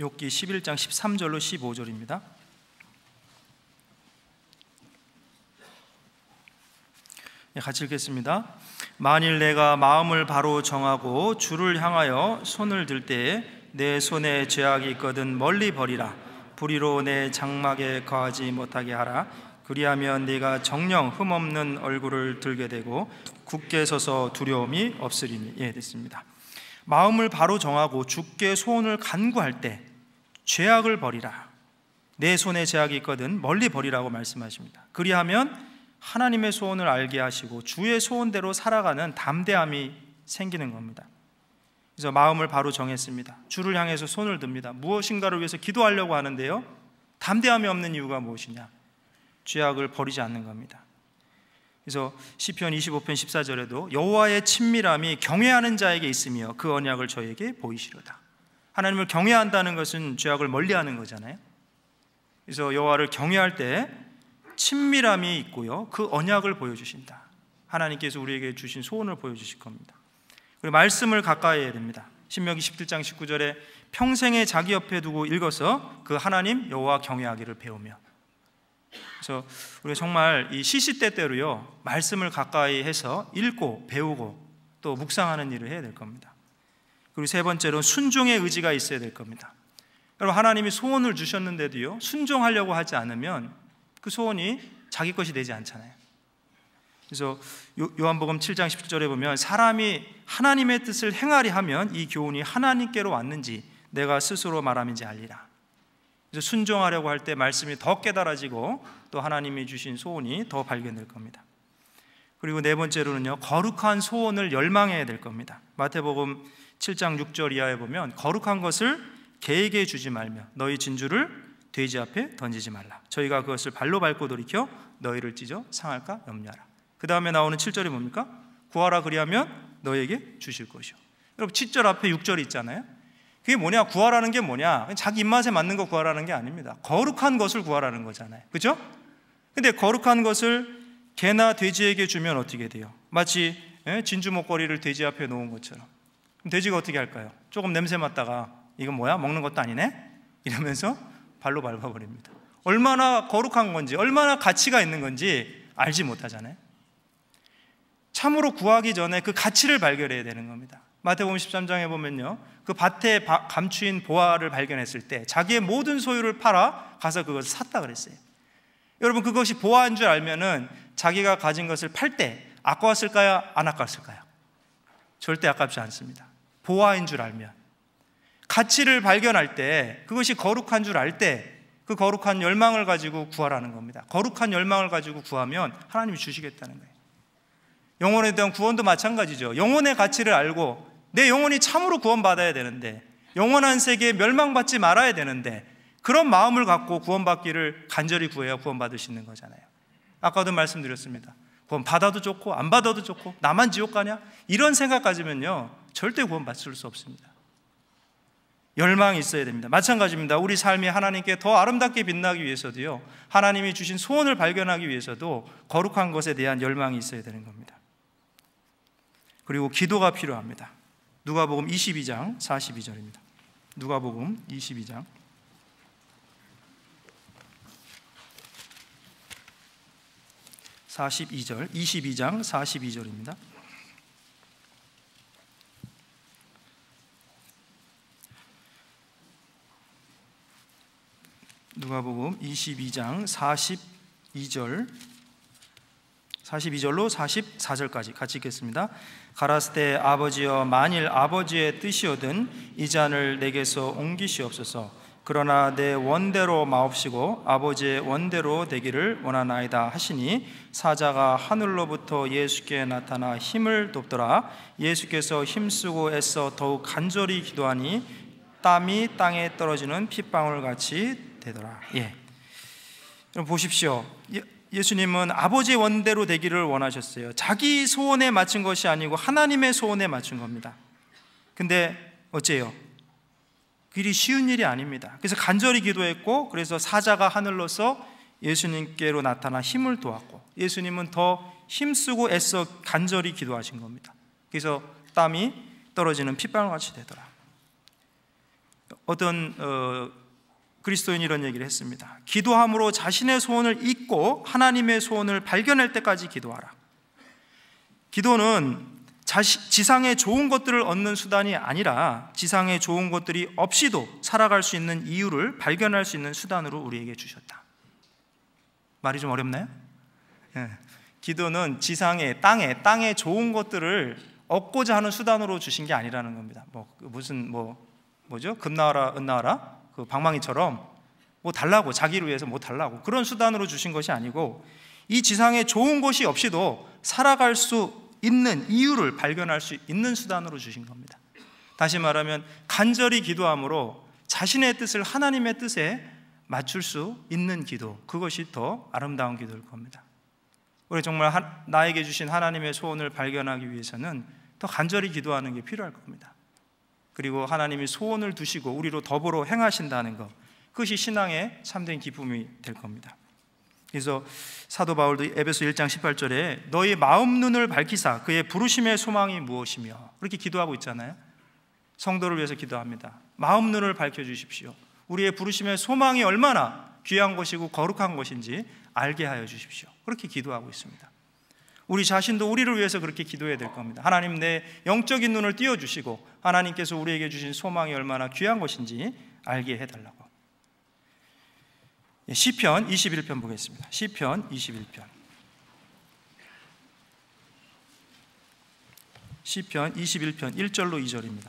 욥기 11장 13절로 15절입니다. 예, 같이 읽겠습니다. 만일 내가 마음을 바로 정하고 주를 향하여 손을 들 때에 내 손에 죄악이 있거든 멀리 버리라 불의로 내 장막에 거하지 못하게 하라 그리하면 네가 정령 흠없는 얼굴을 들게 되고 굳게 서서 두려움이 없으리니 예 됐습니다. 마음을 바로 정하고 주께 소원을 간구할 때 죄악을 버리라. 내 손에 죄악이 있거든 멀리 버리라고 말씀하십니다. 그리하면 하나님의 소원을 알게 하시고 주의 소원대로 살아가는 담대함이 생기는 겁니다. 그래서 마음을 바로 정했습니다. 주를 향해서 손을 듭니다. 무엇인가를 위해서 기도하려고 하는데요. 담대함이 없는 이유가 무엇이냐? 죄악을 버리지 않는 겁니다. 그래서 시편 25편 14절에도 여호와의 친밀함이 경외하는 자에게 있으며 그 언약을 저에게 보이시로다. 하나님을 경외한다는 것은 죄악을 멀리하는 거잖아요. 그래서 여호와를 경외할 때 친밀함이 있고요. 그 언약을 보여주신다. 하나님께서 우리에게 주신 소원을 보여주실 겁니다. 그리고 말씀을 가까이 해야 됩니다. 신명기 17장 19절에 평생에 자기 옆에 두고 읽어서 그 하나님 여호와 경외하기를 배우며 그래서 우리 정말 이 시시때때로요 말씀을 가까이 해서 읽고 배우고 또 묵상하는 일을 해야 될 겁니다. 그리고 세번째로 순종의 의지가 있어야 될 겁니다. 여러분 하나님이 소원을 주셨는데도요 순종하려고 하지 않으면 그 소원이 자기 것이 되지 않잖아요. 그래서 요한복음 7장 17절에 보면 사람이 하나님의 뜻을 행하리 하면 이 교훈이 하나님께로 왔는지 내가 스스로 말함인지 알리라. 그래서 순종하려고 할 때 말씀이 더 깨달아지고 또 하나님이 주신 소원이 더 발견될 겁니다. 그리고 네 번째로는요 거룩한 소원을 열망해야 될 겁니다. 마태복음 7장 6절 이하에 보면 거룩한 것을 개에게 주지 말며 너희 진주를 돼지 앞에 던지지 말라. 저희가 그것을 발로 밟고 돌이켜 너희를 찢어 상할까 염려하라. 그 다음에 나오는 7절이 뭡니까? 구하라 그리하면 너에게 주실 것이요. 여러분 7절 앞에 6절이 있잖아요. 그게 뭐냐? 구하라는 게 뭐냐? 자기 입맛에 맞는 거 구하라는 게 아닙니다. 거룩한 것을 구하라는 거잖아요. 그죠? 근데 거룩한 것을 개나 돼지에게 주면 어떻게 돼요? 마치 예, 진주 목걸이를 돼지 앞에 놓은 것처럼. 돼지가 어떻게 할까요? 조금 냄새 맡다가 이건 뭐야? 먹는 것도 아니네? 이러면서 발로 밟아버립니다. 얼마나 거룩한 건지, 얼마나 가치가 있는 건지 알지 못하잖아요. 참으로 구하기 전에 그 가치를 발견해야 되는 겁니다. 마태복음 13장에 보면요. 그 밭에 감추인 보화를 발견했을 때 자기의 모든 소유를 팔아 가서 그것을 샀다 그랬어요. 여러분 그것이 보화인 줄 알면은 자기가 가진 것을 팔 때 아까웠을까요? 안 아까웠을까요? 절대 아깝지 않습니다. 보아인 줄 알면 가치를 발견할 때 그것이 거룩한 줄 알 때 그 거룩한 열망을 가지고 구하라는 겁니다. 거룩한 열망을 가지고 구하면 하나님이 주시겠다는 거예요. 영혼에 대한 구원도 마찬가지죠. 영혼의 가치를 알고 내 영혼이 참으로 구원받아야 되는데 영원한 세계에 멸망받지 말아야 되는데 그런 마음을 갖고 구원받기를 간절히 구해야 구원받을 수 있는 거잖아요. 아까도 말씀드렸습니다. 구원 받아도 좋고 안 받아도 좋고 나만 지옥 가냐 이런 생각 가지면요 절대 구원받을 수 없습니다. 열망이 있어야 됩니다. 마찬가지입니다. 우리 삶이 하나님께 더 아름답게 빛나기 위해서도요, 하나님이 주신 소원을 발견하기 위해서도 거룩한 것에 대한 열망이 있어야 되는 겁니다. 그리고 기도가 필요합니다. 누가복음 22장 42절입니다. 누가복음 22장 42절, 22장 42절입니다. 누가복음 22장 42절 42절로 44절까지 같이 읽겠습니다. 가라스대 아버지여 만일 아버지의 뜻이거든 이 잔을 내게서 옮기시옵소서. 그러나 내 원대로 마옵시고 아버지의 원대로 되기를 원하나이다 하시니 사자가 하늘로부터 예수께 나타나 힘을 돕더라 예수께서 힘쓰고 애써 더욱 간절히 기도하니 땀이 땅에 떨어지는 핏방울 같이 되더라. 예. 여러분 보십시오. 예, 수님은 아버지의 원대로 되기를 원하셨어요. 자기 소원에 맞춘 것이 아니고 하나님의 소원에 맞춘 겁니다. 근데 어째요? 그리 쉬운 일이 아닙니다. 그래서 간절히 기도했고 그래서 사자가 하늘로서 예수님께로 나타나 힘을 도왔고 예수님은 더 힘쓰고 애써 간절히 기도하신 겁니다. 그래서 땀이 떨어지는 핏방울 같이 되더라. 어떤 어, 그리스도인 이런 얘기를 했습니다. 기도함으로 자신의 소원을 잊고 하나님의 소원을 발견할 때까지 기도하라. 기도는 자시, 지상의 좋은 것들을 얻는 수단이 아니라 지상의 좋은 것들이 없이도 살아갈 수 있는 이유를 발견할 수 있는 수단으로 우리에게 주셨다. 말이 좀 어렵나요? 예. 기도는 지상의 땅에 땅에 좋은 것들을 얻고자 하는 수단으로 주신 게 아니라는 겁니다. 뭐 무슨 뭐 뭐죠? 금나라, 은나라 그 방망이처럼 뭐 달라고 자기를 위해서 뭐 달라고 그런 수단으로 주신 것이 아니고 이 지상에 좋은 곳이 없이도 살아갈 수 있는 이유를 발견할 수 있는 수단으로 주신 겁니다. 다시 말하면 간절히 기도함으로 자신의 뜻을 하나님의 뜻에 맞출 수 있는 기도 그것이 더 아름다운 기도일 겁니다. 우리 정말 나에게 주신 하나님의 소원을 발견하기 위해서는 더 간절히 기도하는 게 필요할 겁니다. 그리고 하나님이 소원을 두시고 우리로 더불어 행하신다는 것 그것이 신앙의 참된 기쁨이 될 겁니다. 그래서 사도 바울도 에베소 1장 18절에 너희 마음 눈을 밝히사 그의 부르심의 소망이 무엇이며 그렇게 기도하고 있잖아요. 성도를 위해서 기도합니다. 마음 눈을 밝혀 주십시오. 우리의 부르심의 소망이 얼마나 귀한 것이고 거룩한 것인지 알게 하여 주십시오. 그렇게 기도하고 있습니다. 우리 자신도 우리를 위해서 그렇게 기도해야 될 겁니다. 하나님 내 영적인 눈을 띄워 주시고 하나님께서 우리에게 주신 소망이 얼마나 귀한 것인지 알게 해 달라고. 예, 시편 21편 보겠습니다. 시편 21편. 시편 21편 1절로 2절입니다.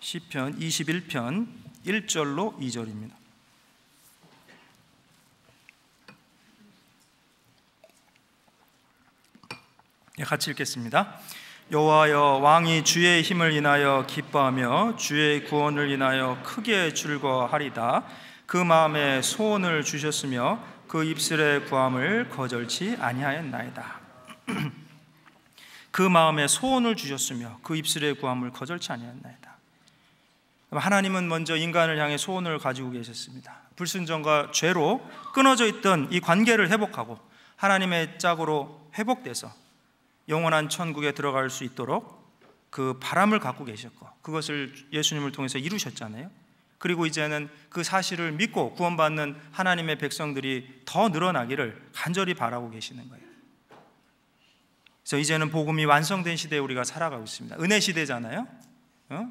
시편 21편 1절로 2절입니다. 같이 읽겠습니다. 여호와여 왕이 주의 힘을 인하여 기뻐하며 주의 구원을 인하여 크게 즐거하리다그 마음에 소원을 주셨으며 그 입술의 구함을 거절치 아니하였나이다. 그 마음에 소원을 주셨으며 그 입술의 구함을 거절치 아니하였나이다. 그 그 하나님은 먼저 인간을 향해 소원을 가지고 계셨습니다. 불순전과 죄로 끊어져 있던 이 관계를 회복하고 하나님의 짝으로 회복돼서 영원한 천국에 들어갈 수 있도록 그 바람을 갖고 계셨고 그것을 예수님을 통해서 이루셨잖아요. 그리고 이제는 그 사실을 믿고 구원받는 하나님의 백성들이 더 늘어나기를 간절히 바라고 계시는 거예요. 그래서 이제는 복음이 완성된 시대에 우리가 살아가고 있습니다. 은혜 시대잖아요. 어?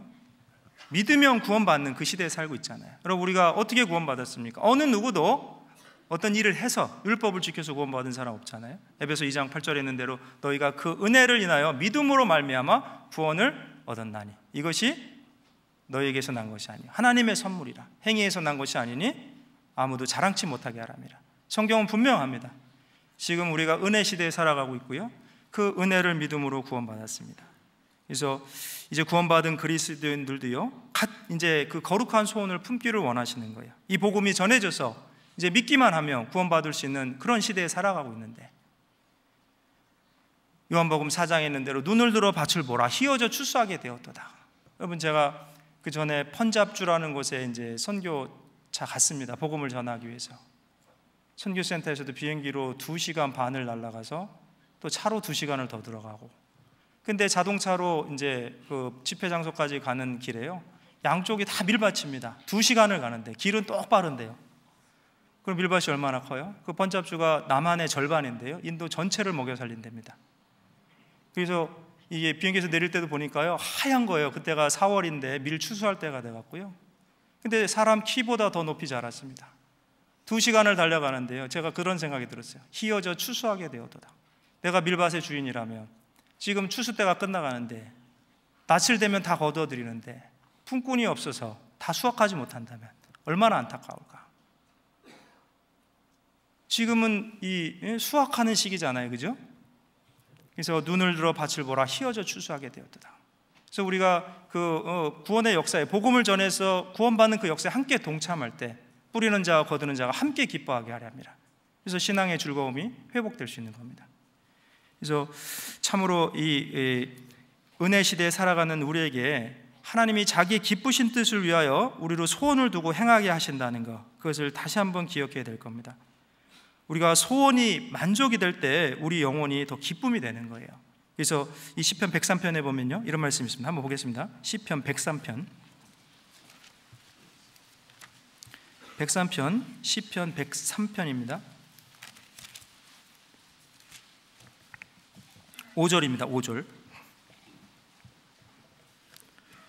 믿으면 구원받는 그 시대에 살고 있잖아요. 여러분 우리가 어떻게 구원받았습니까? 어느 누구도 어떤 일을 해서 율법을 지켜서 구원받은 사람 없잖아요. 에베소 2장 8절에 있는 대로 너희가 그 은혜를 인하여 믿음으로 말미암아 구원을 얻었나니 이것이 너희에게서 난 것이 아니 하나님의 선물이라 행위에서 난 것이 아니니 아무도 자랑치 못하게 하랍니다. 성경은 분명합니다. 지금 우리가 은혜 시대에 살아가고 있고요. 그 은혜를 믿음으로 구원받았습니다. 그래서 이제 구원받은 그리스도인들도요. 갓 이제 그 거룩한 소원을 품기를 원하시는 거예요. 이 복음이 전해져서 이제 믿기만 하면 구원받을 수 있는 그런 시대에 살아가고 있는데 요한복음 4장에 있는 대로 눈을 들어 밭을 보라 휘어져 출소하게 되었도다. 여러분 제가 그 전에 펀잡주라는 곳에 이제 선교차 갔습니다. 복음을 전하기 위해서. 선교센터에서도 비행기로 2시간 반을 날아가서 또 차로 2시간을 더 들어가고 근데 자동차로 이제 그 집회 장소까지 가는 길에요. 양쪽이 다 밀밭입니다. 2시간을 가는데 길은 똑바른데요. 그럼 밀밭이 얼마나 커요? 그 번잡주가 남한의 절반인데요. 인도 전체를 먹여 살린답니다. 그래서 이게 비행기에서 내릴 때도 보니까요. 하얀 거예요. 그때가 4월인데 밀 추수할 때가 돼 갖고요. 근데 사람 키보다 더 높이 자랐습니다. 두 시간을 달려가는데요. 제가 그런 생각이 들었어요. 희어져 추수하게 되었다 내가 밀밭의 주인이라면 지금 추수 때가 끝나가는데 낯을 되면 다거두들이는데 품꾼이 없어서 다 수확하지 못한다면 얼마나 안타까울까. 지금은 이 예, 수확하는 시기잖아요. 그죠? 그래서 눈을 들어 밭을 보라 희어져 추수하게 되었다. 그래서 우리가 그 어, 구원의 역사에 복음을 전해서 구원받는 그 역사에 함께 동참할 때 뿌리는 자와 거두는 자가 함께 기뻐하게 하려 합니다. 그래서 신앙의 즐거움이 회복될 수 있는 겁니다. 그래서 참으로 이 은혜 시대에 살아가는 우리에게 하나님이 자기 기쁘신 뜻을 위하여 우리로 소원을 두고 행하게 하신다는 것 그것을 다시 한번 기억해야 될 겁니다. 우리가 소원이 만족이 될 때 우리 영혼이 더 기쁨이 되는 거예요. 그래서 이 시편 103편에 보면요. 이런 말씀이 있습니다. 한번 보겠습니다. 시편 103편. 103편, 시편 103편입니다. 5절입니다. 5절.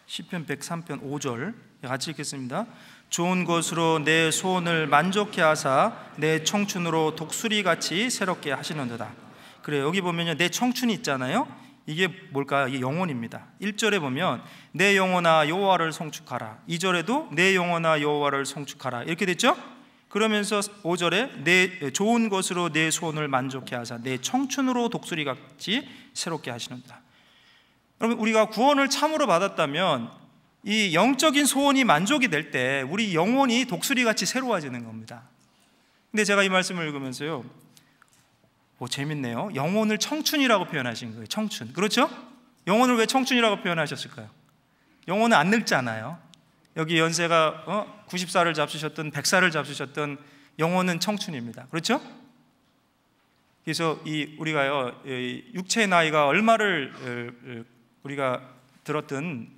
시편 103편 5절 같이 읽겠습니다. 좋은 것으로 내 소원을 만족케 하사 내 청춘으로 독수리 같이 새롭게 하시는도다. 그래 여기 보면요 내 청춘이 있잖아요. 이게 뭘까? 이게 영혼입니다. 1절에 보면 내 영혼아 여호와를 송축하라. 2절에도 내 영혼아 여호와를 송축하라. 이렇게 됐죠? 그러면서 5절에 내 좋은 것으로 내 소원을 만족케 하사 내 청춘으로 독수리 같이 새롭게 하시는다. 여러분 우리가 구원을 참으로 받았다면 이 영적인 소원이 만족이 될 때 우리 영혼이 독수리 같이 새로워지는 겁니다. 근데 제가 이 말씀을 읽으면서요. 오, 재밌네요. 영혼을 청춘이라고 표현하신 거예요. 청춘. 그렇죠? 영혼을 왜 청춘이라고 표현하셨을까요? 영혼은 안 늙잖아요. 여기 연세가 어? 90살을 잡수셨던 100살을 잡수셨던 영혼은 청춘입니다. 그렇죠? 그래서 이 우리가요 육체의 나이가 얼마를 우리가 들었든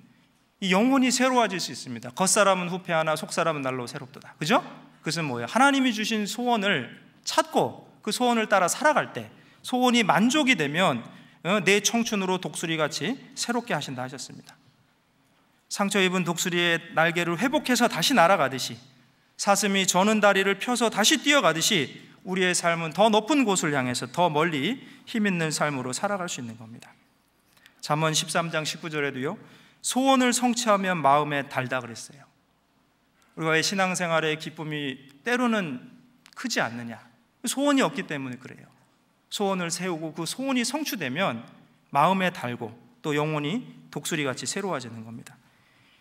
이 영혼이 새로워질 수 있습니다. 겉사람은 후패하나 속사람은 날로 새롭도다. 그죠? 그것은 뭐예요? 하나님이 주신 소원을 찾고 그 소원을 따라 살아갈 때 소원이 만족이 되면 어, 내 청춘으로 독수리같이 새롭게 하신다 하셨습니다. 상처 입은 독수리의 날개를 회복해서 다시 날아가듯이 사슴이 저는 다리를 펴서 다시 뛰어가듯이 우리의 삶은 더 높은 곳을 향해서 더 멀리 힘 있는 삶으로 살아갈 수 있는 겁니다. 잠언 13장 19절에도요. 소원을 성취하면 마음에 달다 그랬어요. 우리가의 신앙생활의 기쁨이 때로는 크지 않느냐. 소원이 없기 때문에 그래요. 소원을 세우고 그 소원이 성취되면 마음에 달고 또 영혼이 독수리 같이 새로워지는 겁니다.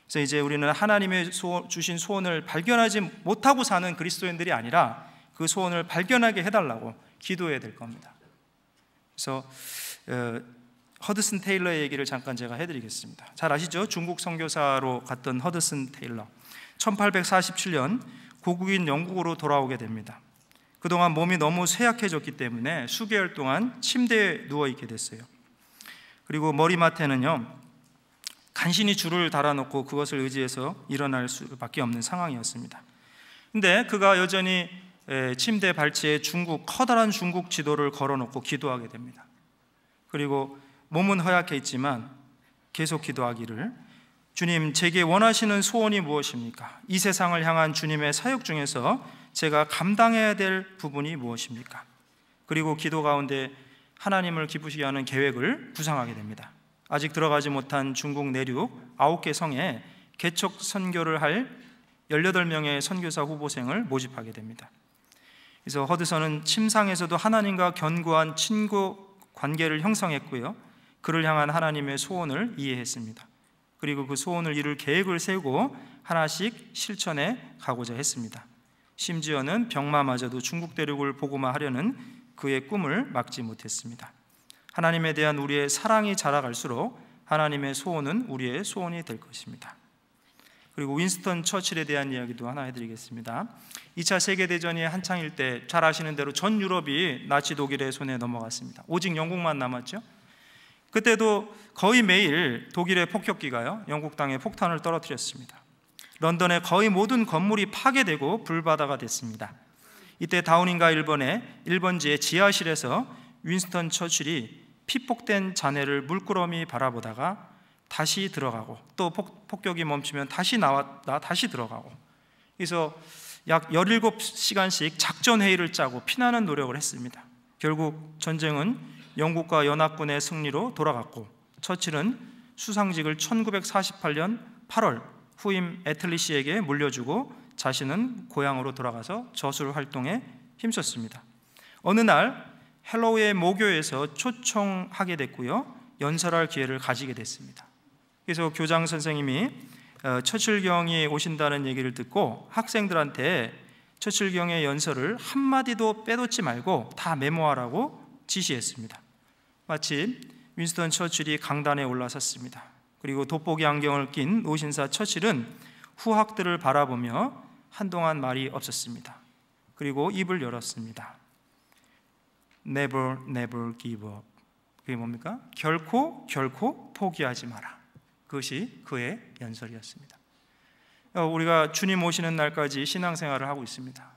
그래서 이제 우리는 하나님의 소원, 주신 소원을 발견하지 못하고 사는 그리스도인들이 아니라 그 소원을 발견하게 해달라고 기도해야 될 겁니다. 그래서 어, 허드슨 테일러의 얘기를 잠깐 제가 해드리겠습니다. 잘 아시죠? 중국 선교사로 갔던 허드슨 테일러. 1847년 고국인 영국으로 돌아오게 됩니다. 그동안 몸이 너무 쇠약해졌기 때문에 수개월 동안 침대에 누워 있게 됐어요. 그리고 머리맡에는요. 간신히 줄을 달아놓고 그것을 의지해서 일어날 수밖에 없는 상황이었습니다. 근데 그가 여전히 침대 발치에 중국 커다란 중국 지도를 걸어놓고 기도하게 됩니다. 그리고 몸은 허약해 있지만 계속 기도하기를 주님 제게 원하시는 소원이 무엇입니까? 이 세상을 향한 주님의 사역 중에서 제가 감당해야 될 부분이 무엇입니까? 그리고 기도 가운데 하나님을 기쁘시게 하는 계획을 구상하게 됩니다. 아직 들어가지 못한 중국 내륙 9개 성에 개척 선교를 할 18명의 선교사 후보생을 모집하게 됩니다. 그래서 허드선은 침상에서도 하나님과 견고한 친구 관계를 형성했고요. 그를 향한 하나님의 소원을 이해했습니다. 그리고 그 소원을 이룰 계획을 세우고 하나씩 실천해 가고자 했습니다. 심지어는 병마마저도 중국 대륙을 보고만 하려는 그의 꿈을 막지 못했습니다. 하나님에 대한 우리의 사랑이 자라갈수록 하나님의 소원은 우리의 소원이 될 것입니다. 그리고 윈스턴 처칠에 대한 이야기도 하나 해드리겠습니다. 2차 세계대전이 한창일 때 잘 아시는 대로 전 유럽이 나치 독일의 손에 넘어갔습니다. 오직 영국만 남았죠. 그때도 거의 매일 독일의 폭격기가요 영국 땅에 폭탄을 떨어뜨렸습니다. 런던의 거의 모든 건물이 파괴되고 불바다가 됐습니다. 이때 다우닝가 1번의 1번지의 지하실에서 윈스턴 처칠이 피폭된 자네를 물끄러미 바라보다가 다시 들어가고 또 폭, 격이 멈추면 다시 나왔다 다시 들어가고 그래서 약 17시간씩 작전 회의를 짜고 피나는 노력을 했습니다. 결국 전쟁은 영국과 연합군의 승리로 돌아갔고 처칠은 수상직을 1948년 8월 후임 애틀리씨에게 물려주고 자신은 고향으로 돌아가서 저술 활동에 힘썼습니다. 어느 날 헬로우의 모교에서 초청하게 됐고요. 연설할 기회를 가지게 됐습니다. 그래서 교장 선생님이 어, 처칠 경이 오신다는 얘기를 듣고 학생들한테 처칠 경의 연설을 한마디도 빼놓지 말고 다 메모하라고 지시했습니다. 마침 윈스턴 처칠이 강단에 올라섰습니다. 그리고 돋보기 안경을 낀 노신사 처칠은 후학들을 바라보며 한동안 말이 없었습니다. 그리고 입을 열었습니다. Never, never give up. 그게 뭡니까? 결코, 결코 포기하지 마라. 그것이 그의 연설이었습니다. 어, 우리가 주님 오시는 날까지 신앙생활을 하고 있습니다.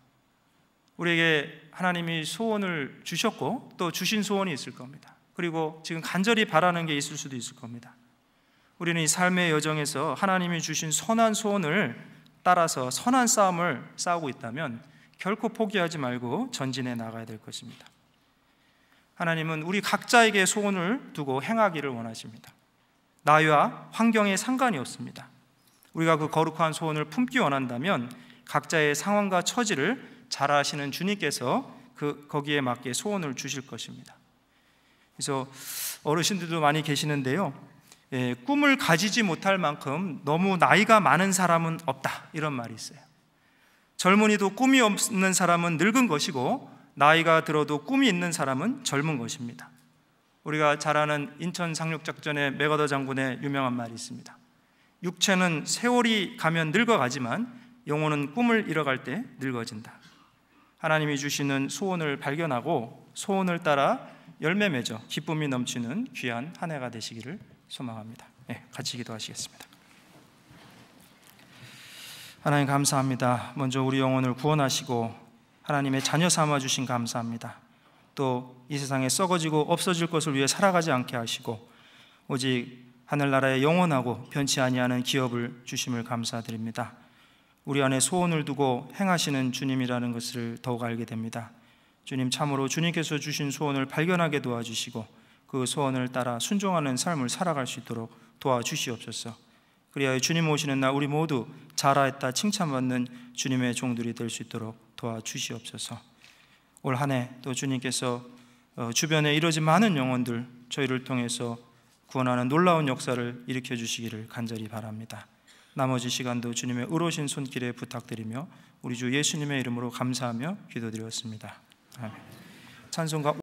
우리에게 하나님이 소원을 주셨고 또 주신 소원이 있을 겁니다. 그리고 지금 간절히 바라는 게 있을 수도 있을 겁니다. 우리는 이 삶의 여정에서 하나님이 주신 선한 소원을 따라서 선한 싸움을 싸우고 있다면 결코 포기하지 말고 전진해 나가야 될 것입니다. 하나님은 우리 각자에게 소원을 두고 행하기를 원하십니다. 나와 환경에 상관이 없습니다. 우리가 그 거룩한 소원을 품기 원한다면 각자의 상황과 처지를 잘 아시는 주님께서 그 거기에 맞게 소원을 주실 것입니다. 그래서 어르신들도 많이 계시는데요. 예, 꿈을 가지지 못할 만큼 너무 나이가 많은 사람은 없다 이런 말이 있어요. 젊은이도 꿈이 없는 사람은 늙은 것이고 나이가 들어도 꿈이 있는 사람은 젊은 것입니다. 우리가 잘 아는 인천 상륙 작전의 메가더 장군의 유명한 말이 있습니다. 육체는 세월이 가면 늙어가지만 영혼은 꿈을 잃어갈 때 늙어진다. 하나님이 주시는 소원을 발견하고 소원을 따라 열매 맺어 기쁨이 넘치는 귀한 한 해가 되시기를 소망합니다. 네, 같이 기도하시겠습니다. 하나님 감사합니다. 먼저 우리 영혼을 구원하시고 하나님의 자녀 삼아 주신 감사합니다. 또 이 세상에 썩어지고 없어질 것을 위해 살아가지 않게 하시고 오직 하늘나라의 영원하고 변치 아니하는 기업을 주심을 감사드립니다. 우리 안에 소원을 두고 행하시는 주님이라는 것을 더욱 알게 됩니다. 주님 참으로 주님께서 주신 소원을 발견하게 도와주시고 그 소원을 따라 순종하는 삶을 살아갈 수 있도록 도와주시옵소서. 그리하여 주님 오시는 날 우리 모두 자라했다 칭찬받는 주님의 종들이 될 수 있도록 도와주시옵소서. 올 한 해 또 주님께서 어, 주변에 이뤄진 많은 영혼들 저희를 통해서 구원하는 놀라운 역사를 일으켜 주시기를 간절히 바랍니다. 나머지 시간도 주님의 의로우신 손길에 부탁드리며 우리 주 예수님의 이름으로 감사하며 기도드렸습니다. 찬송가